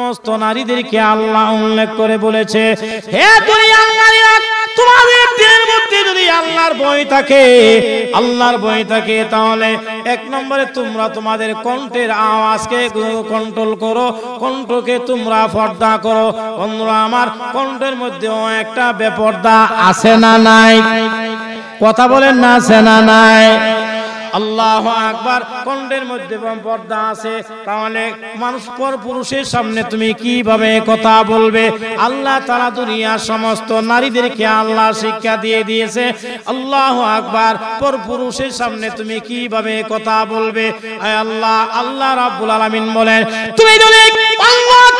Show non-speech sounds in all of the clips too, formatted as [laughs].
সমস্ত নারীদেরকে আল্লাহ উল্লেখ করে বলেছে হে দুনিয়ার নারীরা তোমাদের দিনের মধ্যে যদি আল্লাহর ভয় থাকে আল্লাহর ভয় থাকে তাহলে এক নম্বরে তোমরা তোমাদের কণ্ঠের আওয়াজকে কন্ট্রোল করো কণ্ঠকে তোমরা পর্দা করো বন্ধুরা আমার কণ্ঠের মধ্যে একটা বেপর্দা আছে না নাই কথা বলেন না আছে না নাই আল্লাহ আকবার কণ্ঠের মধ্যে পর্দা আছে তাহলে মানুষ পর পুরুষের সামনে তুমি কিভাবে কথা বলবে আল্লাহ তারা দুনিয়া সমস্ত নারীদেরকে আল্লাহ শিক্ষা দিয়ে দিয়েছে আল্লাহ আকবার পর পুরুষের সামনে তুমি কিভাবে কথা বলবে আল্লাহ আল্লাহ রাব্বুল আলামিন বলেন তুমি যদি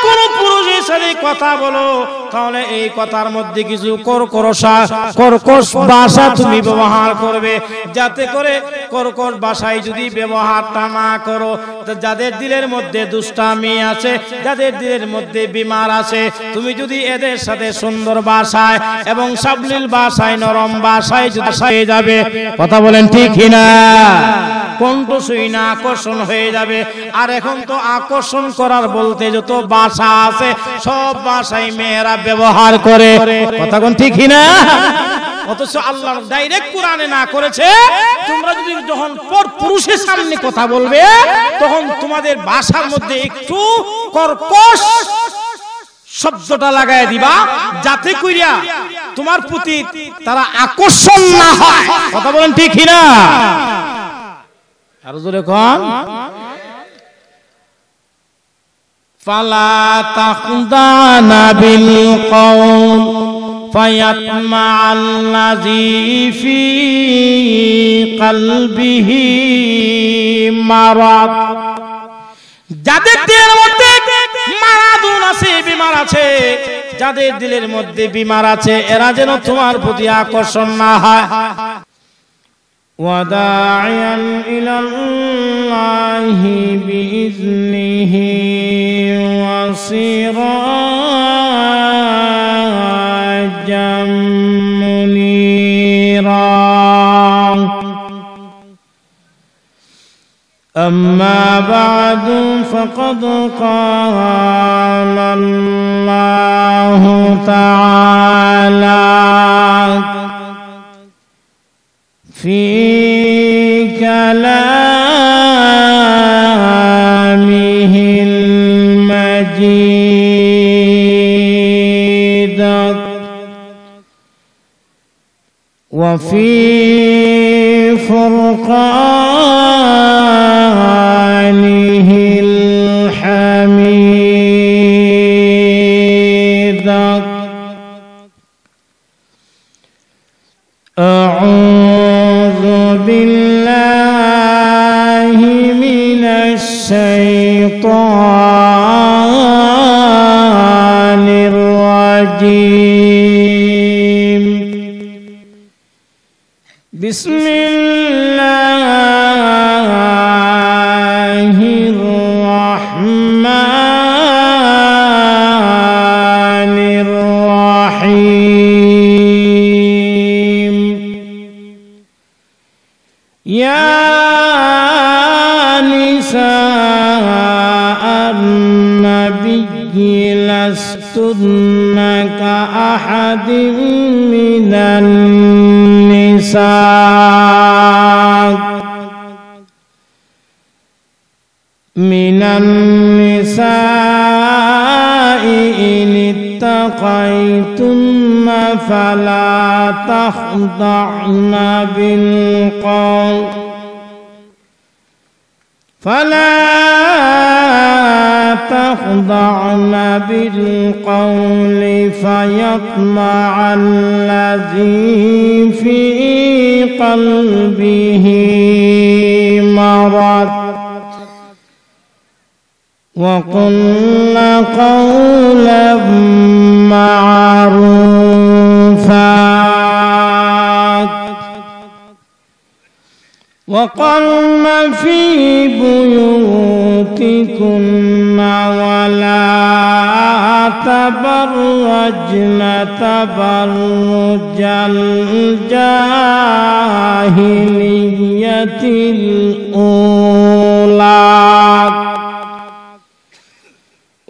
কোন পুরুষের সাথে কথা বলো তাহলে এই কথার মধ্যে কিছু কর্কশ ভাষা তুমি ব্যবহার করবে যাতে করে কর্ক কষ্টকর বাসায় যদি ব্যবহারটা না করো যাদের দিলের মধ্যে দুষ্টামি আছে যাদের দিলের মধ্যে বিমার আছে তুমি যদি এদের সাথে সুন্দর বাসায় এবং সাবলীল বাসায় নরম বাসায় যদি যাবে কথা বলেন ঠিক না শুই না আকর্ষণ হয়ে যাবে আর এখন তো আকর্ষণ করার বলতে যত বাসা আছে সব বাসায় মেয়েরা ব্যবহার করে কথা কোন ঠিক না অথচ আল্লাহ ডাইরেক্ট কোরআনে না করেছে তোমরা যদি যখন পর পুরুষের সামনে কথা বলবে তখন তোমাদের বাসার মধ্যে একটু কর্কশ শব্দটা লাগায় দিবা যাতে কইরা তোমার প্রতি তারা আকর্ষণ না হয় কথা বলেন ঠিক না আর জোরে কন ফালা তাখদানা বিল কওম فيطمع الذي في قلبه مرض যাদের দিলের মধ্যে মারাদুন আছে বিমার আছে যাদের দিলের মধ্যে বিমার আছে এরা যেন তোমার প্রতি আকর্ষণ না হয় ওয়াদাইয়ান ইলাল্লাহি বিইজনিহি ওয়া সিরাজ منيرا أما بعد فقد قال الله تعالى في كلامه المجيد وفي فرقانه الحميد بسم الله الرحمن الرحيم يا نساء النبي لستن كأحد من النساء من النساء إن اتقيتن فلا تخضعن بالقول فلا تخضعن بالقول فيطمع الذي في قلبه مرض وقلنا قولا معروفا وقلن في بيوتكن ولا تبرجن تبرج الجاهلية الأولى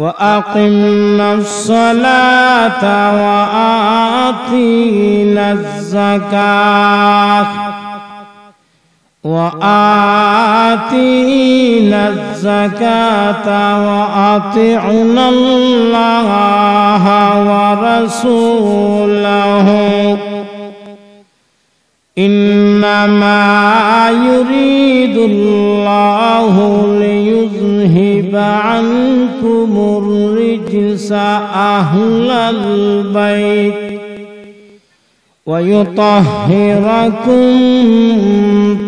وأقمنا الصلاة وآتينا الزكاة وآتينا الزكاة وأطعنا الله ورسوله إنما يريد الله ليذهب عنكم الرجس أهل البيت ويطهركم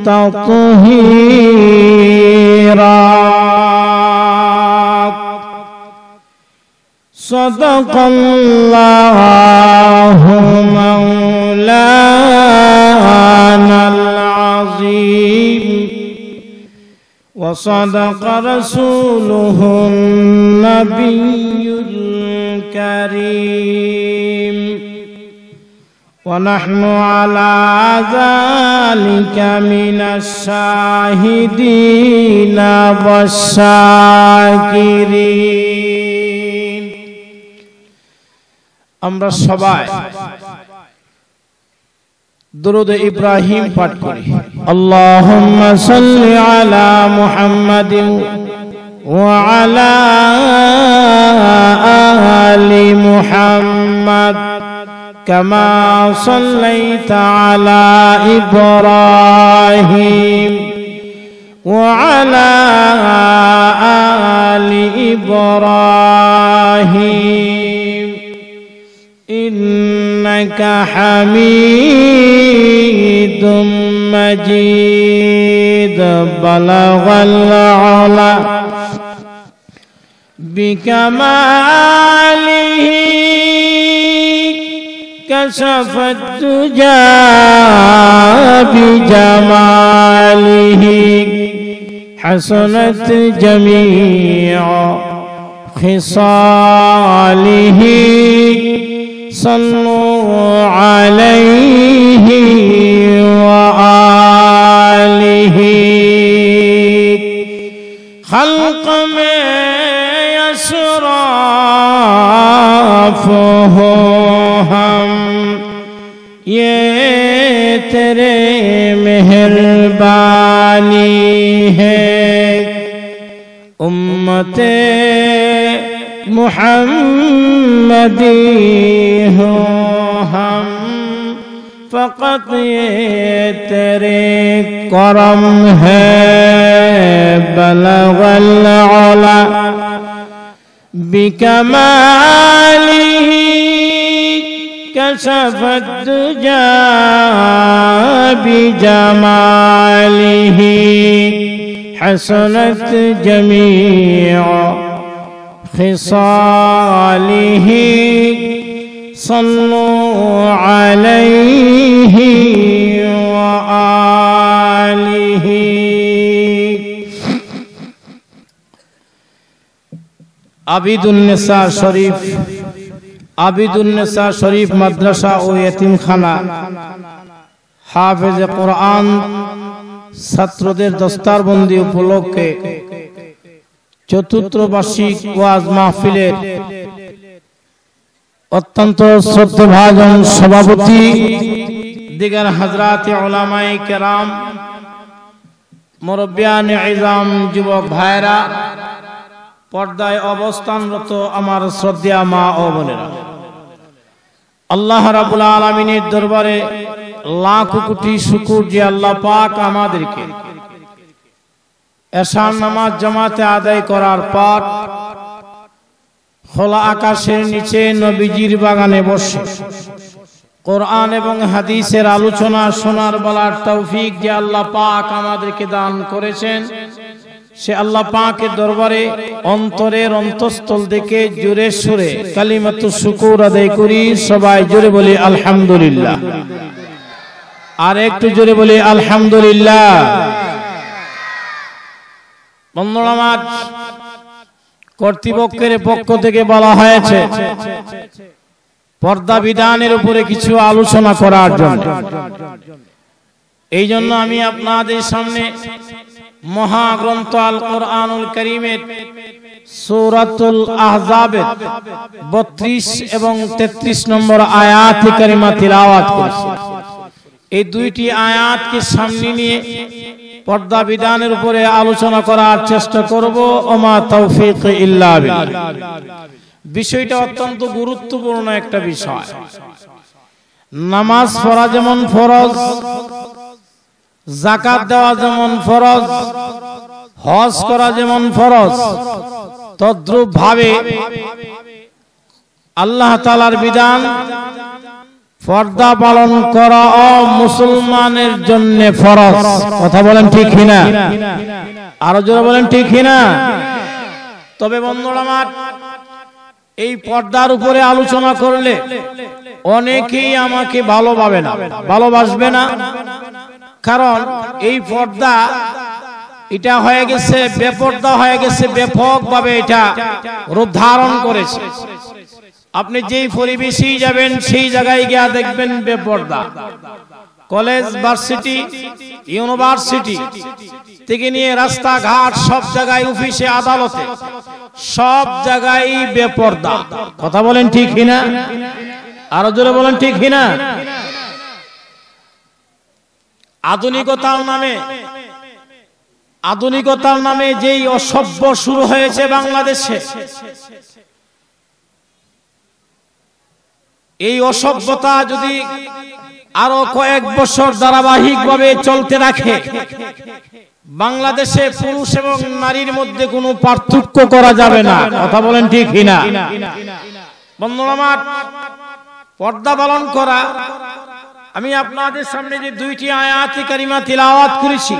تطهيرا صدق الله مولانا وصدق رسوله النبي الكريم ونحن على ذلك من الشاهدين والشاكرين আমরা الصباح درود ইব্রাহিম فاتكوري اللهم صل على محمد وعلى آل محمد كما صليت على إبراهيم وعلى آل إبراهيم إنك حميد مجيد بلغ العلا بكماله كشف الدجى بجماله حسنت جميع خصاله سنو للی خلق میں اسراف ہو ہم یہ تیرے مہربانی ہے امت محمدی ہو ہم فقط یہ تیرے کرم ہے بلغ العلا بکمالی كشف الدجى بجماله حسنت جميع خصاله صلوا عليه وآله আবিদুলনেসা শরীফ আবিদুলনেসা শরীফ মাদ্রাসা ও এতিমখানা হাফেজ কোরআন ছাত্রদের দস্তারবন্দি উপলক্ষে চতুর্থ বার্ষিক ওয়াজ মাহফিলের অত্যন্ত শ্রদ্ধাভাজন সভাপতি দিগার হাজরাত ওলামাই কেরাম মরব্বিয়ান ইজাম যুবক ভাইরা পর্দায় অবস্থানরত আমার শ্রদ্ধা মা ও বোনেরা আল্লাহ রাবুল আলমিনের দরবারে লাখ কোটি শুকুর যে আল্লাহ পাক আমাদেরকে এশার নামাজ জামাতে আদায় করার পর খোলা আকাশের নিচে নবীজির বাগানে বসে কোরআন এবং হাদিসের আলোচনা শোনার বলার তৌফিক যে আল্লাহ পাক আমাদেরকে দান করেছেন সে আল্লাহ পাকের দরবারে অন্তরের অন্তঃস্থল থেকে জোরে সুরে কালিমাতু শুকুর আদায় করি সবাই জোরে বলি আলহামদুলিল্লাহ আর একটু জোরে বলি আলহামদুলিল্লাহ মাছ কর্তৃপক্ষের পক্ষ থেকে বলা হয়েছে পর্দা বিধানের উপরে কিছু আলোচনা করার জন্য এই জন্য আমি আপনাদের সামনে মহাগ্রন্থ আল কোরআনুল করিমের সৌরাতুল আহজাবের বত্রিশ এবং তেত্রিশ নম্বর আয়াত করিমা তিলাওয়াত এই দুইটি আয়াতকে সামনে নিয়ে পর্দা বিধানের উপরে আলোচনা করার চেষ্টা করব ওমা তৌফিক ইল্লা বিষয়টা অত্যন্ত গুরুত্বপূর্ণ একটা বিষয় নামাজ পড়া যেমন ফরজ জাকাত দেওয়া যেমন ফরজ হজ করা যেমন ফরজ তদ্রুপ ভাবে আল্লাহ তালার বিধান পর্দা পালন করা মুসলমানের জন্য ফরজ কথা বলেন ঠিক কিনা আরো জোরে বলেন ঠিক কিনা তবে বন্ধুরা আমার এই পর্দার উপরে আলোচনা করলে অনেকেই আমাকে ভালোভাবে না ভালোবাসবে না কারণ এই পর্দা এটা হয়ে গেছে বেপর্দা হয়ে গেছে ব্যাপকভাবে এটা রূপ ধারণ করেছে আপনি যেই পরিবেশেই যাবেন সেই জায়গায় গিয়া দেখবেন বেপর্দা কলেজ ভার্সিটি ইউনিভার্সিটি থেকে নিয়ে রাস্তাঘাট সব জায়গায় অফিসে আদালতে সব জায়গায় বেপর্দা কথা বলেন ঠিক কিনা আরো জোরে বলেন ঠিক কিনা আধুনিকতার নামে আধুনিকতার নামে যেই অসভ্য শুরু হয়েছে বাংলাদেশে এই অসভ্যতা যদি আরো কয়েক বছর ধারাবাহিক ভাবে চলতে রাখে বাংলাদেশে পুরুষ এবং নারীর মধ্যে কোনো পার্থক্য করা যাবে না কথা বলেন ঠিক কিনা বন্ধুরা পর্দা পালন করা আমি আপনাদের সামনে যে দুইটি আয়াতি কারিমা তিলাওয়াত করেছি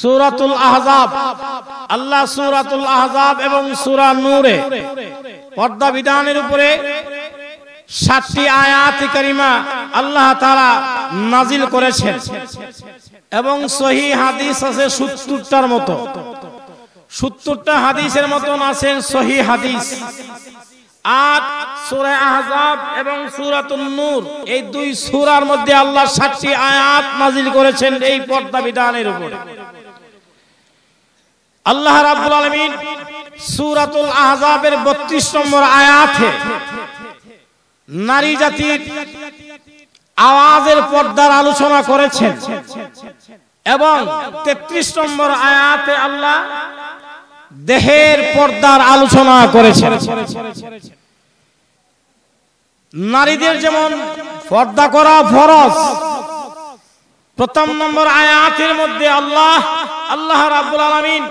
সুরাতুল আহজাব আল্লাহ সুরাতুল আহজাব এবং সুরা নূরে পর্দা বিধানের উপরে সাতটি আয়াত করিমা আল্লাহ তারা নাজিল করেছেন এবং সহি হাদিস আছে সত্তরটার মতো সত্তরটা হাদিসের মতন আছেন সহি হাদিস আর সুরে আহজাব এবং সুরাতুল নূর এই দুই সুরার মধ্যে আল্লাহ সাতটি আয়াত নাজিল করেছেন এই পর্দা বিধানের উপরে আল্লাহ রাব্বুল আলমিন সুরাতুল আহজাবের বত্রিশ নম্বর আয়াত নারী জাতির আওয়াজের পর্দার আলোচনা করেছেন এবং তেত্রিশ নম্বর আয়াতে আল্লাহ দেহের পর্দার আলোচনা করেছেন নারীদের যেমন পর্দা করা ফরজ প্রথম নম্বর আয়াতের মধ্যে আল্লাহ আল্লাহ রাবুল আলমিন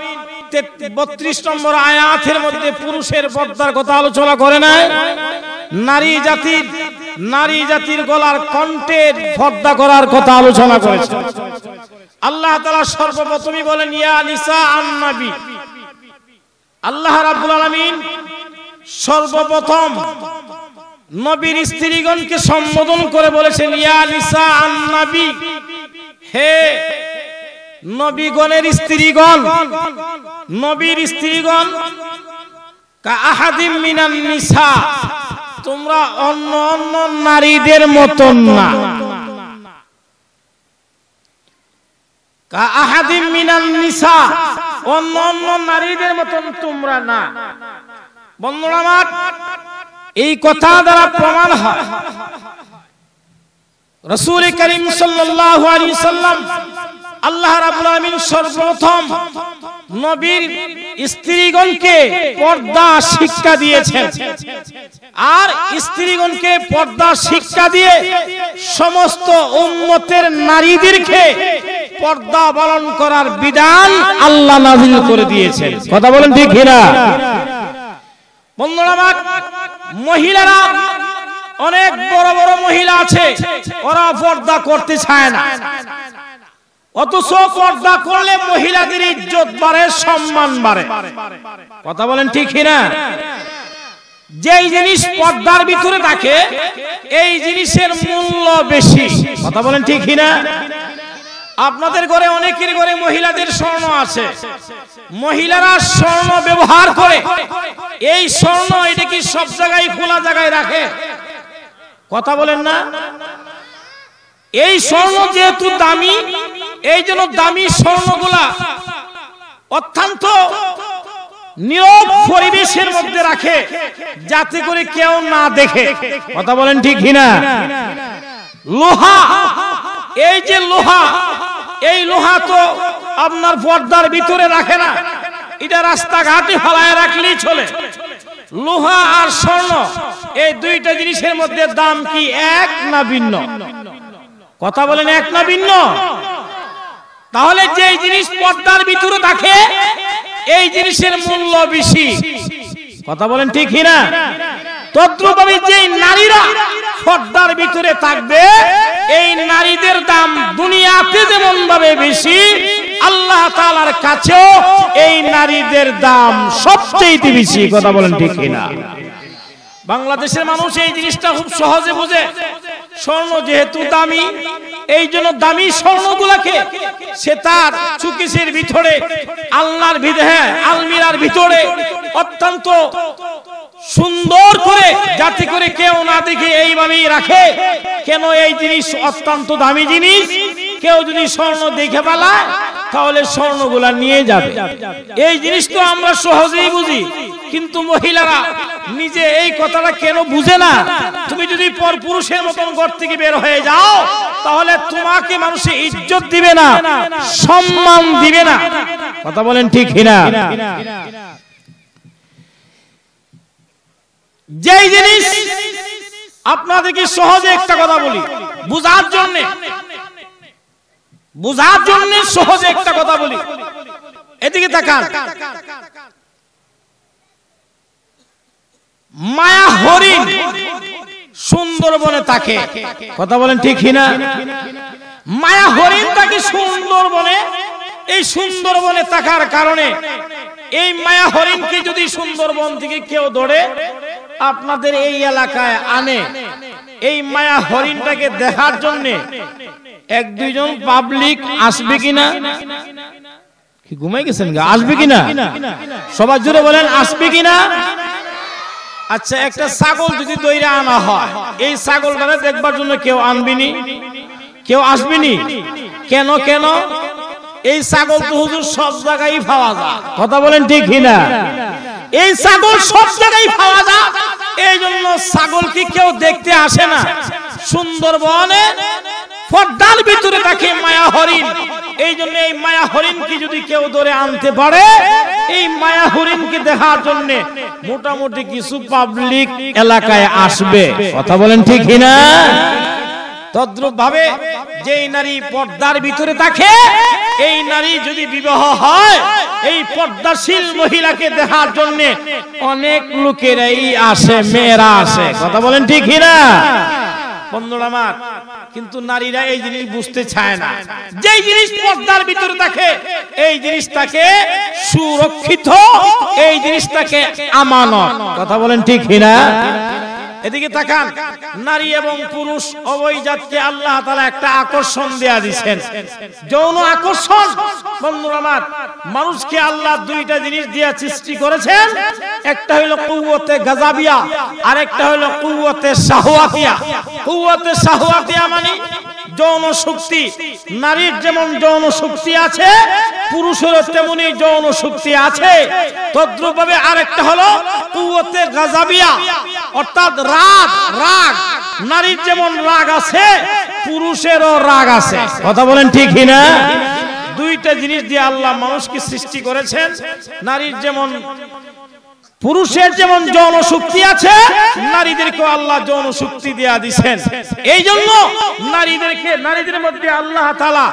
বত্রিশ নম্বর আয়াতের মধ্যে পুরুষের পর্দার কথা আলোচনা করে না নারী জাতির নারী জাতির গলার কণ্ঠের পর্দা করার কথা আলোচনা করেছে আল্লাহ তাআলা সর্বপ্রথমই বলেন ইয়া নিসা আন্নাবি আল্লাহ রাব্বুল আলামিন সর্বপ্রথম নবীর স্ত্রীগণকে সম্বোধন করে বলেছেন ইয়া নিসা আন্নাবি হে নবীগণের স্ত্রীগণ নবীর স্ত্রীগণ কাহাদিম মিনান নিসা তোমরা অন্য অন্য নারীদের মতন না আহাদিম অন্য অন্য নারীদের মতন তোমরা না বন্ধুরা এই কথা দ্বারা প্রমাণ হয় রসুল করিম সাল্লাম আল্লাহ রাবুল সর্বপ্রথম নবীর স্ত্রীগণকে পর্দা শিক্ষা দিয়েছেন আর স্ত্রীগণকে পর্দা শিক্ষা দিয়ে সমস্ত উন্নতের নারীদেরকে পর্দা পালন করার বিধান আল্লাহ নাজিল করে দিয়েছেন কথা বলেন ঠিক কিনা বন্ধুরা মহিলারা অনেক বড় বড় মহিলা আছে ওরা পর্দা করতে চায় না অথচ পর্দা করলে মহিলাদের ইজ্জত বাড়ে সম্মান বাড়ে কথা বলেন ঠিক না যেই জিনিস পর্দার ভিতরে থাকে এই জিনিসের মূল্য বেশি কথা বলেন ঠিক না আপনাদের ঘরে অনেকের ঘরে মহিলাদের স্বর্ণ আছে মহিলারা স্বর্ণ ব্যবহার করে এই স্বর্ণ এটা কি সব জায়গায় খোলা জায়গায় রাখে কথা বলেন না এই স্বর্ণ যেহেতু দামি এই জন্য দামি স্বর্ণগুলা অত্যন্ত নীরব পরিবেশের মধ্যে রাখে যাতে করে কেউ না দেখে কথা বলেন ঠিক না লোহা এই যে লোহা এই লোহা তো আপনার পর্দার ভিতরে রাখে না এটা রাস্তাঘাটে ফলায় রাখলেই চলে লোহা আর স্বর্ণ এই দুইটা জিনিসের মধ্যে দাম কি এক না ভিন্ন কথা বলেন এক না ভিন্ন তাহলে যে জিনিস পর্দার ভিতরে থাকে এই জিনিসের মূল্য বেশি কথা বলেন ঠিক না তদ্রুপ আমি নারীরা পর্দার ভিতরে থাকবে এই নারীদের দাম দুনিয়াতে যেমন ভাবে বেশি আল্লাহ তালার কাছেও এই নারীদের দাম সবচেয়ে বেশি কথা বলেন ঠিক না বাংলাদেশের মানুষ এই জিনিসটা খুব সহজে বোঝে স্বর্ণ যেহেতু দামি এই জন্য দামি স্বর্ণগুলাকে সে তার চুকিসের ভিতরে আল্লাহর হ্যাঁ আলমিরার ভিতরে অত্যন্ত সুন্দর করে যাতে করে কেউ না দেখে এইভাবেই রাখে কেন এই জিনিস অত্যন্ত দামি জিনিস কেউ যদি স্বর্ণ দেখে পালায় তাহলে স্বর্ণগুলা নিয়ে যাবে এই জিনিস তো আমরা সহজেই বুঝি কিন্তু মহিলারা নিজে এই কথাটা কেন বুঝে না তুমি যদি পর পুরুষের মতন ঘর থেকে বের হয়ে যাও তাহলে তোমাকে মানুষে ইজ্জত দিবে না সম্মান দিবে না কথা বলেন ঠিক না যেই জিনিস আপনাদেরকে সহজে একটা কথা বলি বুঝার জন্য বুঝার জন্য সহজে একটা কথা বলি এদিকে তাকান মায়া হরিণ সুন্দরবনে তাকে কথা বলেন ঠিক না মায়া হরিণ তাকে সুন্দরবনে এই সুন্দরবনে থাকার কারণে এই মায়া হরিণকে যদি সুন্দরবন থেকে কেউ ধরে আপনাদের এই এলাকায় আনে এই মায়া হরিণটাকে দেখার জন্য এক দুইজন পাবলিক আসবে কিনা কি ঘুমাই গেছেন আসবে কিনা সবার জুড়ে বলেন আসবে কিনা আচ্ছা একটা ছাগল যদি দইরা আনা হয় এই মানে দেখবার জন্য কেউ আনবিনি কেউ আসবিনি কেন কেন এই ছাগল তো হুজুর সব জায়গায় পাওয়া যায় কথা বলেন ঠিক কিনা এই ছাগল সব জায়গায় পাওয়া যায় এই জন্য কি কেউ দেখতে আসে না সুন্দরবনে ফর্দাল ভিতরে তাকে মায়া হরিণ এই জন্য এই মায়া হরিণকে যদি কেউ ধরে আনতে পারে এই মায়া হরিণকে দেখার জন্য মোটামুটি কিছু পাবলিক এলাকায় আসবে কথা বলেন ঠিক না তদ্রুপ ভাবে যেই নারী পর্দার ভিতরে থাকে এই নারী যদি বিবাহ হয় এই পর্দাশীল মহিলাকে দেখার জন্য অনেক লোকেরাই আসে মেয়েরা আসে কথা বলেন ঠিক না কিন্তু নারীরা এই জিনিস বুঝতে চায় না যেই জিনিস পর্দার ভিতরে থাকে এই জিনিসটাকে সুরক্ষিত এই জিনিসটাকে আমানত কথা বলেন ঠিক না এদিকে তাকান নারী এবং পুরুষ অবয় জাতকে আল্লাহ তারা একটা আকর্ষণ দেয়া দিচ্ছেন যৌন আকর্ষণ বন্ধুরা আমার মানুষকে আল্লাহ দুইটা জিনিস দিয়া সৃষ্টি করেছেন একটা হইল কুয়তে গাজাবিয়া আর একটা হইল কুয়তে শাহওয়াতিয়া কুয়তে শাহওয়াতিয়া মানে যৌন শক্তি নারীর যেমন যৌন শক্তি আছে পুরুষেরও তেমনি যৌন শক্তি আছে তদ্রুপভাবে আরেকটা হলো কুয়তে গাজাবিয়া অর্থাৎ রাগ রাগ নারীর যেমন রাগ আছে পুরুষেরও রাগ আছে কথা বলেন ঠিক না দুইটা জিনিস দিয়ে আল্লাহ মানুষকে সৃষ্টি করেছেন নারীর যেমন পুরুষের যেমন যৌন শক্তি আছে নারীদেরকে আল্লাহ যৌন শক্তি দেয়া দিছেন এই জন্য নারীদেরকে নারীদের মধ্যে আল্লাহ তালা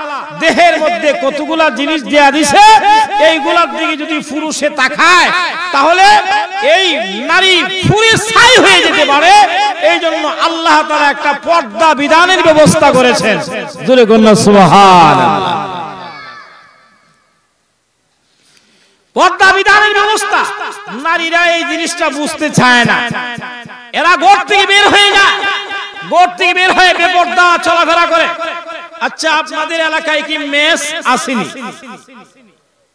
দেহের মধ্যে কতগুলা জিনিস দেয়া দিছে এইগুলার দিকে যদি পুরুষে তাকায় তাহলে এই নারী পুরী ছাই হয়ে যেতে পারে এই জন্য আল্লাহ তালা একটা পর্দা বিধানের ব্যবস্থা করেছেন জোরে কন্যা সুবহানাল্লাহ পর্দা বিধানের ব্যবস্থা নারীরা এই জিনিসটা বুঝতে চায় না এরা ঘর থেকে বের হয়ে যায় ঘর থেকে বের হয়ে বেপর্দা চলাফেরা করে আচ্ছা আপনাদের এলাকায় কি মেস আসেনি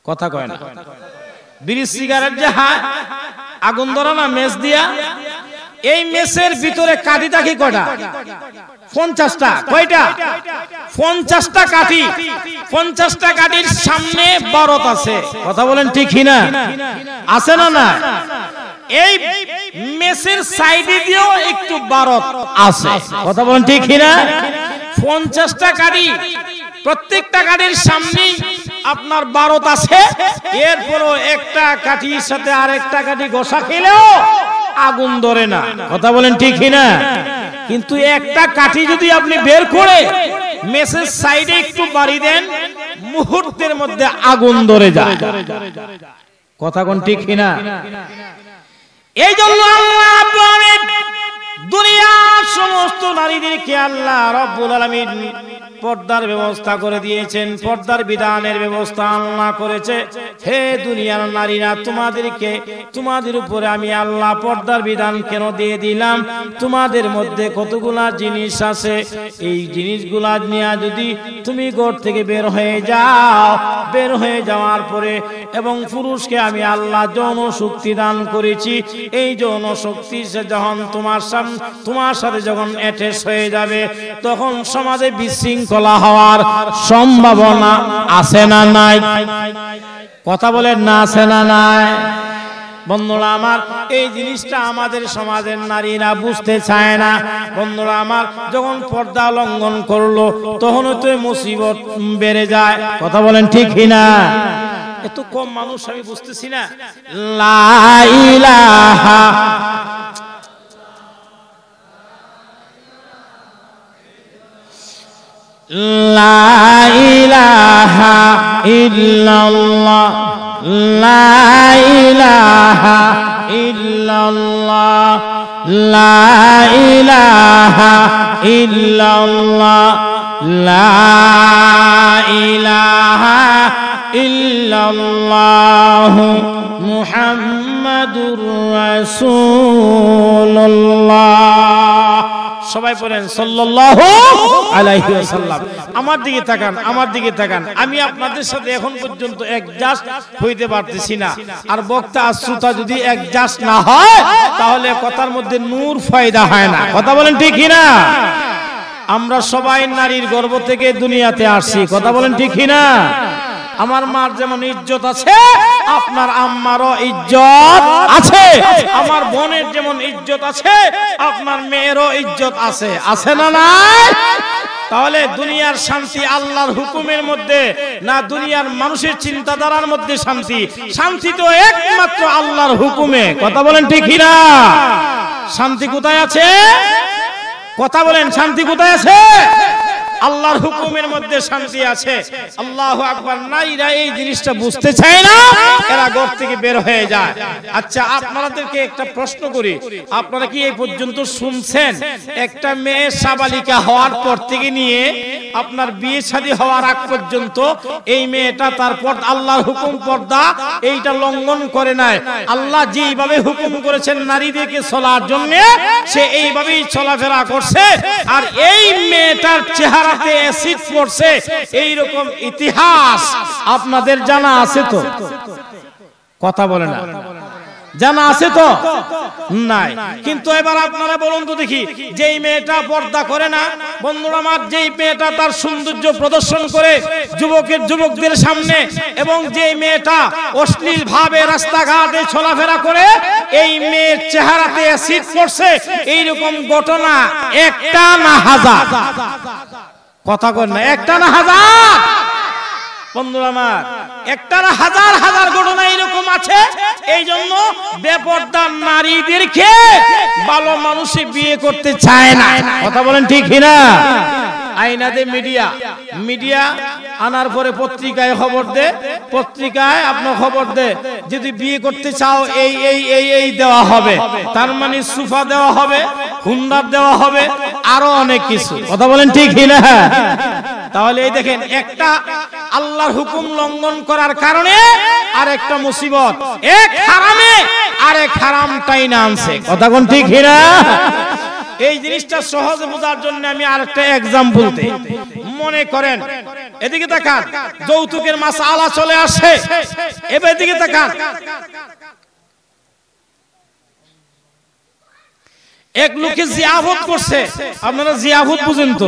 কথা কয় না বিড়ি সিগারেট যে হায় আগুন ধরা না মেস দিয়া এই মেসের ভিতরে কাঠি থাকি কটা পঞ্চাশটা কয়টা পঞ্চাশটা কাঠি পঞ্চাশটা কাঠির সামনে বারত আছে কথা বলেন ঠিক না আছে না না এই মেসের সাইডে দিয়েও একটু বারত আছে কথা বলেন ঠিক না পঞ্চাশটা কাঠি প্রত্যেকটা কাটির সামনেই আপনার বারত আছে এরপরও একটা কাঠির সাথে আর একটা কাঠি গোসা খেলেও আগুন ধরে না কথা বলেন ঠিক না কিন্তু একটা কাঠি যদি আপনি বের করে মেসেজ সাইডে একটু বাড়ি দেন মুহূর্তের মধ্যে আগুন ধরে যায় কথা কোন ঠিক না এই জন্য আল্লাহ দুনিয়ার সমস্ত নারীদেরকে আল্লাহ রব্বুল আলমীর পর্দার ব্যবস্থা করে দিয়েছেন পর্দার বিধানের ব্যবস্থা আল্লাহ করেছে হে দুনিয়ার নারীরা তোমাদেরকে তোমাদের উপরে আমি আল্লাহ পর্দার বিধান কেন দিয়ে দিলাম তোমাদের মধ্যে কতগুলা জিনিস আছে এই জিনিসগুলা নিয়ে যদি তুমি ঘর থেকে বের হয়ে যাও বের হয়ে যাওয়ার পরে এবং পুরুষকে আমি আল্লাহ যৌন শক্তি দান করেছি এই যৌন শক্তি সে যখন তোমার সামনে তোমার সাথে যখন অ্যাটেস হয়ে যাবে তখন সমাজে বিশৃঙ্খলা হওয়ার সম্ভাবনা আছে না নাই কথা বলেন না আছে না নাই বন্ধুরা আমার এই জিনিসটা আমাদের সমাজের নারীরা বুঝতে চায় না বন্ধুরা আমার যখন পর্দা লঙ্ঘন করলো তখন তো মুসিবত বেড়ে যায় কথা বলেন ঠিক না এত কম মানুষ আমি বুঝতেছি না লাইলাহা লাইলাহা ইল্লাল্লাহ লাইলাহা ইল্লাল্লাহ লাইলাহা ইল্লাল্লাহ লাইলাহা ইল্লাল্লাহ মুহাম্মাদুর রাসূলুল্লাহ সবাই বলেন সাল্লাল্লাহু আলাইহি ওয়াসাল্লাম আমার দিকে তাকান আমার দিকে তাকান আমি আপনাদের সাথে এখন পর্যন্ত একজাস্ট হইতে পারতেছি না আর বক্তা আশ্রুতা যদি যদি একজাস্ট না হয় তাহলে কথার মধ্যে নূর ফায়দা হয় না কথা বলেন ঠিক না আমরা সবাই নারীর গর্ব থেকে দুনিয়াতে আসছি কথা বলেন ঠিক না আমার মার যেমন ইজ্জত আছে আপনার আম্মারও ইজ্জত আছে আমার বোনের যেমন ইজ্জত আছে আপনার মেয়েরও ইজ্জত আছে আছে না নাই তাহলে দুনিয়ার শান্তি আল্লাহর হুকুমের মধ্যে না দুনিয়ার মানুষের চিন্তাধারার মধ্যে শান্তি শান্তি তো একমাত্র আল্লাহর হুকুমে কথা বলেন ঠিক না শান্তি কোথায় আছে কথা বলেন শান্তি কোথায় আছে আল্লাহর হুকুমের মধ্যে শান্তি আছে আল্লাহ আকবর নাই রা এই জিনিসটা বুঝতে চায় না এরা ঘর থেকে বের হয়ে যায় আচ্ছা আপনাদেরকে একটা প্রশ্ন করি আপনারা কি এই পর্যন্ত শুনছেন একটা মেয়ে সাবালিকা হওয়ার পর থেকে নিয়ে আপনার বিয়ে শাদী হওয়ার আগ পর্যন্ত এই মেয়েটা তারপর আল্লাহর হুকুম পর্দা এইটা লঙ্ঘন করে নাই আল্লাহ যেইভাবে হুকুম করেছেন নারীদেরকে চলার জন্য সে এইভাবেই চলাফেরা করছে আর এই মেয়েটার চেহারা চেহারাতে অ্যাসিড পড়ছে এই রকম ইতিহাস আপনাদের জানা আছে তো কথা বলে না জানা আছে তো নাই কিন্তু এবার আপনারা বলুন তো দেখি যেই মেয়েটা পর্দা করে না বন্ধুরা আমার যেই মেয়েটা তার সৌন্দর্য প্রদর্শন করে যুবকের যুবকদের সামনে এবং যেই মেয়েটা অশ্লীল ভাবে রাস্তাঘাটে চলাফেরা করে এই মেয়ের চেহারাতে অ্যাসিড পড়ছে এইরকম ঘটনা একটা না হাজার কথা কর না একটা না হাজার বন্ধুরা আমার একটা না হাজার হাজার ঘটনা এরকম আছে এই জন্য বেপরদার নারীদেরকে ভালো মানুষে বিয়ে করতে চায় না কথা বলেন ঠিক না আইনা মিডিয়া মিডিয়া আনার পরে পত্রিকায় খবর দে পত্রিকায় আপনার খবর দে যদি বিয়ে করতে চাও এই এই এই এই দেওয়া হবে তার মানে সুফা দেওয়া হবে হুন্ডার দেওয়া হবে আরো অনেক কিছু কথা বলেন ঠিক না তাহলে এই দেখেন একটা আল্লাহর হুকুম লঙ্ঘন করার কারণে আর একটা মুসিবত এক হারামে আর এক হারামটাই না আনছে কথা কোন ঠিক হিরা এই জিনিসটা সহজ বোঝার জন্য আমি আরেকটা এক্সাম্পল দিই মনে করেন এদিকে তাকান যৌতুকের মাছ আলা চলে আসে এবার এদিকে তাকান এক লোকে জিয়াফত করছে আপনারা জিয়াফত বুঝেন তো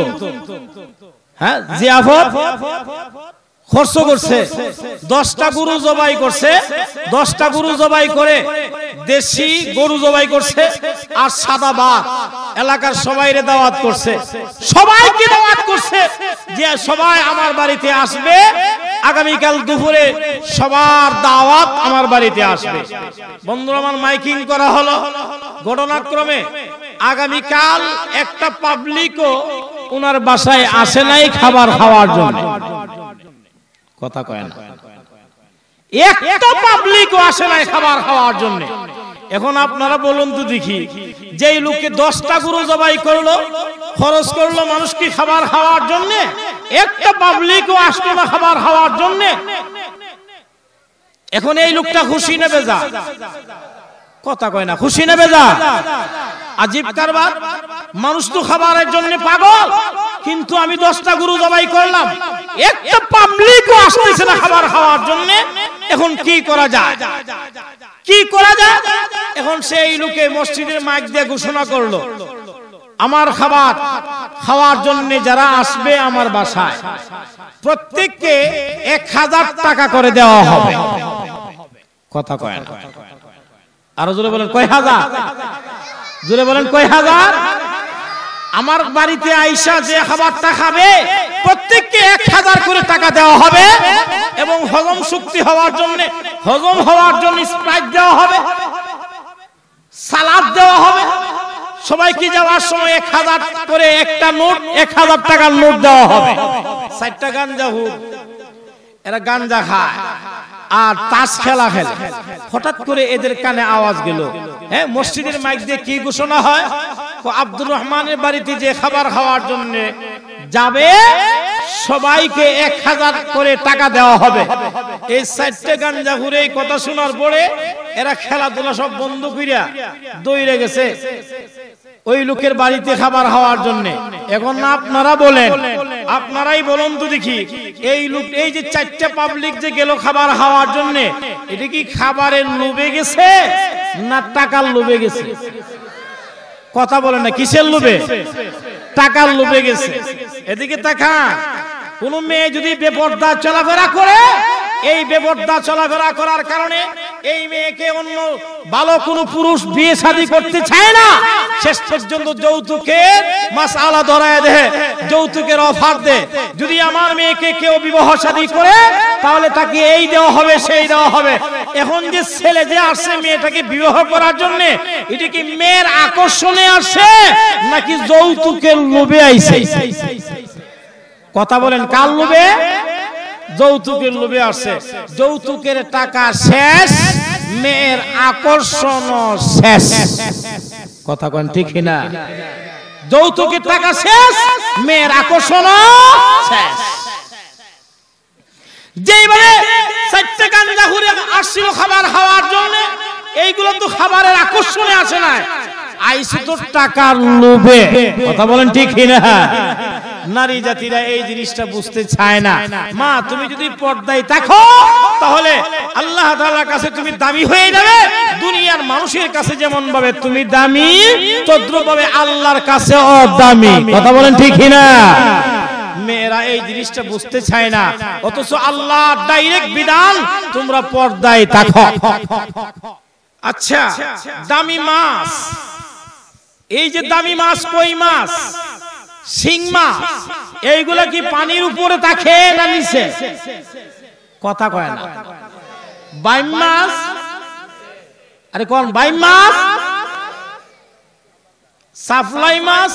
হ্যাঁ জিয়াফত খরচ করছে দশটা গরু জবাই করছে দশটা গরু জবাই করে দেশি গরু জবাই করছে আর সাদা বাঘ এলাকার সবাই রে দাওয়াত করছে সবাইকে দাওয়াত করছে যে সবাই আমার বাড়িতে আসবে আগামীকাল দুপুরে সবার দাওয়াত আমার বাড়িতে আসবে বন্ধু আমার মাইকিং করা হলো ঘটনাক্রমে আগামীকাল একটা পাবলিকও ওনার বাসায় আসে নাই খাবার খাওয়ার জন্য কথা কয় না একটা পাবলিক আসে না খাবার খাওয়ার জন্য এখন আপনারা বলুন তো দেখি যে লোককে দশটা গরু জবাই করলো খরচ করলো মানুষ কি খাবার খাওয়ার জন্য একটা পাবলিক আসলো না খাবার খাওয়ার জন্য এখন এই লোকটা খুশি নেবে যা কথা কয় না খুশি নেবে যা আজিব কারবার মানুষ তো খাবারের জন্য পাগল কিন্তু আমি দশটা গুরু জবাই করলাম একটা পাবলিকও আসতেছে না খাবার খাওয়ার জন্য এখন কি করা যায় কি করা যায় এখন সেই লোকে মসজিদের মাইক দিয়ে ঘোষণা করলো আমার খাবার খাওয়ার জন্য যারা আসবে আমার বাসায় প্রত্যেককে এক হাজার টাকা করে দেওয়া হবে কথা কয় না আরো জোরে বলেন কয় হাজার জোরে বলেন কয় হাজার আমার বাড়িতে আইসা যে খাবারটা খাবে প্রত্যেককে এক হাজার করে টাকা দেওয়া হবে এবং হজম শক্তি হওয়ার জন্য হজম হওয়ার জন্য স্প্রাইট দেওয়া হবে সালাদ দেওয়া হবে সবাইকে যাওয়ার সময় এক হাজার করে একটা নোট এক হাজার টাকার নোট দেওয়া হবে ষাটটা গান হোক এরা যা খায় আর তাস খেলা খেলে হঠাৎ করে এদের কানে আওয়াজ গেল হ্যাঁ মসজিদের মাইক দিয়ে কি ঘোষণা হয় আব্দুর রহমানের বাড়িতে যে খাবার খাওয়ার জন্য যাবে সবাইকে এক হাজার করে টাকা দেওয়া হবে এই চারটে গাঞ্জা ঘুরে কথা শোনার পরে এরা খেলাধুলা সব বন্ধ করিয়া দৈরে গেছে ওই লোকের বাড়িতে খাবার হওয়ার জন্য এখন না আপনারা বলেন আপনারাই বলুন তো দেখি এই লোক এই যে চারটা পাবলিক যে গেল খাবার হওয়ার জন্য এটা কি খাবারের লোভে গেছে না টাকার লোভে গেছে কথা বলে না কিসের লোভে টাকার লোভে গেছে এদিকে দেখা কোন মেয়ে যদি বেপর্দা চলাফেরা করে এই বেবর্দা চলাফেরা করার কারণে এই মেয়েকে অন্য ভালো কোনো পুরুষ বিয়ে শাদি করতে চায় না শেষ পর্যন্ত যৌতুকের মাস আলা ধরায় দেহে যৌতুকের অফার দে যদি আমার মেয়েকে কেউ বিবাহ শাদি করে তাহলে তাকে এই দেওয়া হবে সেই দেওয়া হবে এখন যে ছেলে যে আসছে মেয়েটাকে বিবাহ করার জন্য এটা কি মেয়ের আকর্ষণে আসে নাকি যৌতুকের লোভে আইছে কথা বলেন কার লোভে যৌতুকের লোভে আসে যৌতুকের টাকা শেষ মেয়ের আকর্ষণ শেষ কথা কন ঠিক না যৌতুকের টাকা শেষ মেয়ের আকর্ষণ শেষ যেইভাবে চারটে গাঞ্জা হুরে আসছিল খাবার খাওয়ার জন্য এইগুলো তো খাবারের আকর্ষণে আসে না আইসি তো টাকার লোভে কথা বলেন ঠিক না নারী জাতিরা এই জিনিসটা বুঝতে চায় না মা তুমি যদি পর্দায় দেখো তাহলে আল্লাহ তাআলার কাছে তুমি দামি হয়ে যাবে দুনিয়ার মানুষের কাছে যেমন ভাবে তুমি দামি তদ্রুপভাবে আল্লাহর কাছেও দামি কথা বলেন ঠিক না মেয়েরা এই জিনিসটা বুঝতে চায় না অথচ আল্লাহ ডাইরেক্ট বিধান তোমরা পর্দায় দেখো আচ্ছা দামি মাছ এই যে দামি মাছ কই মাছ সিংমা এইগুলো কি পানির উপরে খেয়ে না নিছে কথা কয় না বাইমাস মাছ আরে কোন বাইমাস মাছ সাপ্লাই মাছ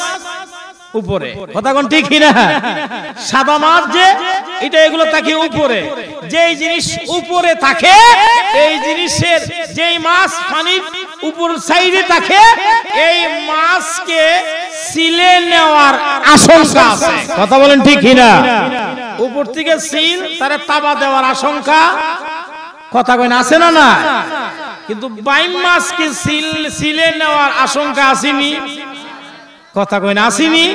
উপরে কোন ঠিক না সাদা মাছ যে এটা এগুলো থাকে উপরে যেই জিনিস উপরে থাকে এই জিনিসের যেই মাছ পানির উপর সাইডে থাকে এই মাছকে সিলে নেওয়ার আশঙ্কা আছে কথা বলেন ঠিক না উপর থেকে সিল তারে তাবা দেওয়ার আশঙ্কা কথা কইন আছে না না কিন্তু বাইম মাছকে সিল সিলে নেওয়ার আশঙ্কা আসেনি কথা কই না আসিনি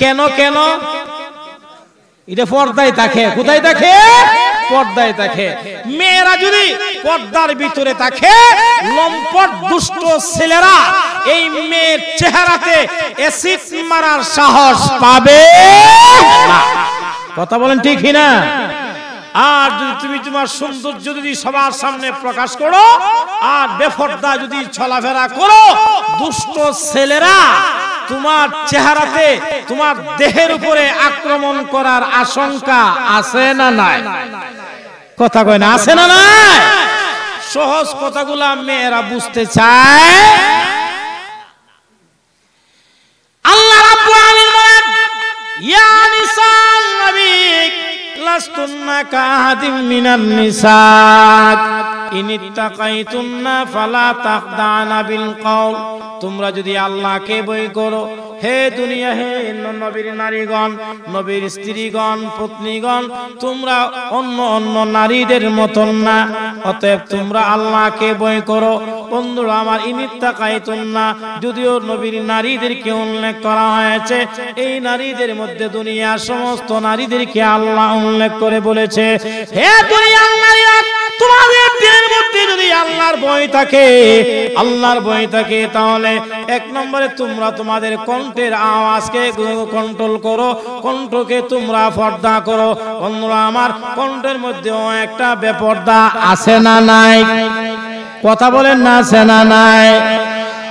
কেন কেন এটা পর্দায় থাকে কোথায় থাকে পর্দায় থাকে মেয়েরা যদি পর্দার ভিতরে থাকে লম্পট দুষ্ট ছেলেরা এই মেয়ের চেহারাতে অ্যাসিড মারার সাহস পাবে না কথা বলেন ঠিক না আর যদি তুমি তোমার সৌন্দর্য যদি সবার সামনে প্রকাশ করো আর বেফর্দা যদি চলাফেরা করো দুষ্ট ছেলেরা তোমার চেহারাতে তোমার দেহের উপরে আক্রমণ করার আশঙ্কা আছে না নাই কথা কয় না আছে না নাই সহজ কথাগুলা মেয়েরা বুঝতে চায় আল্লাহ রাব্বুল আলামিন ফালা তাখদানা বিল কওল তোমরা যদি আল্লাহকে বই করো হে দুনিয়া হে নবীর নারীগণ নবীর স্ত্রীগণ পত্নীগণ তোমরা অন্য অন্য নারীদের মতন না অতএব তোমরা আল্লাহকে বই করো বন্ধুরা আমার ইমিত্তা কাইতুন না যদিও নবীর নারীদেরকে উল্লেখ করা হয়েছে এই নারীদের মধ্যে দুনিয়ার সমস্ত নারীদেরকে আল্লাহ উল্লেখ করে বলেছে হে দুনিয়ার নারীরা তোমাদের আল্লাহর ভয় থাকে আল্লাহর ভয় থাকে তাহলে এক নম্বরে তোমরা তোমাদের কণ্ঠের আওয়াজকে কন্ট্রোল করো কণ্ঠকে তোমরা পর্দা করো বন্ধুরা আমার কণ্ঠের মধ্যেও একটা বেপর্দা আছে না নাই কথা বলেন না আছে না নাই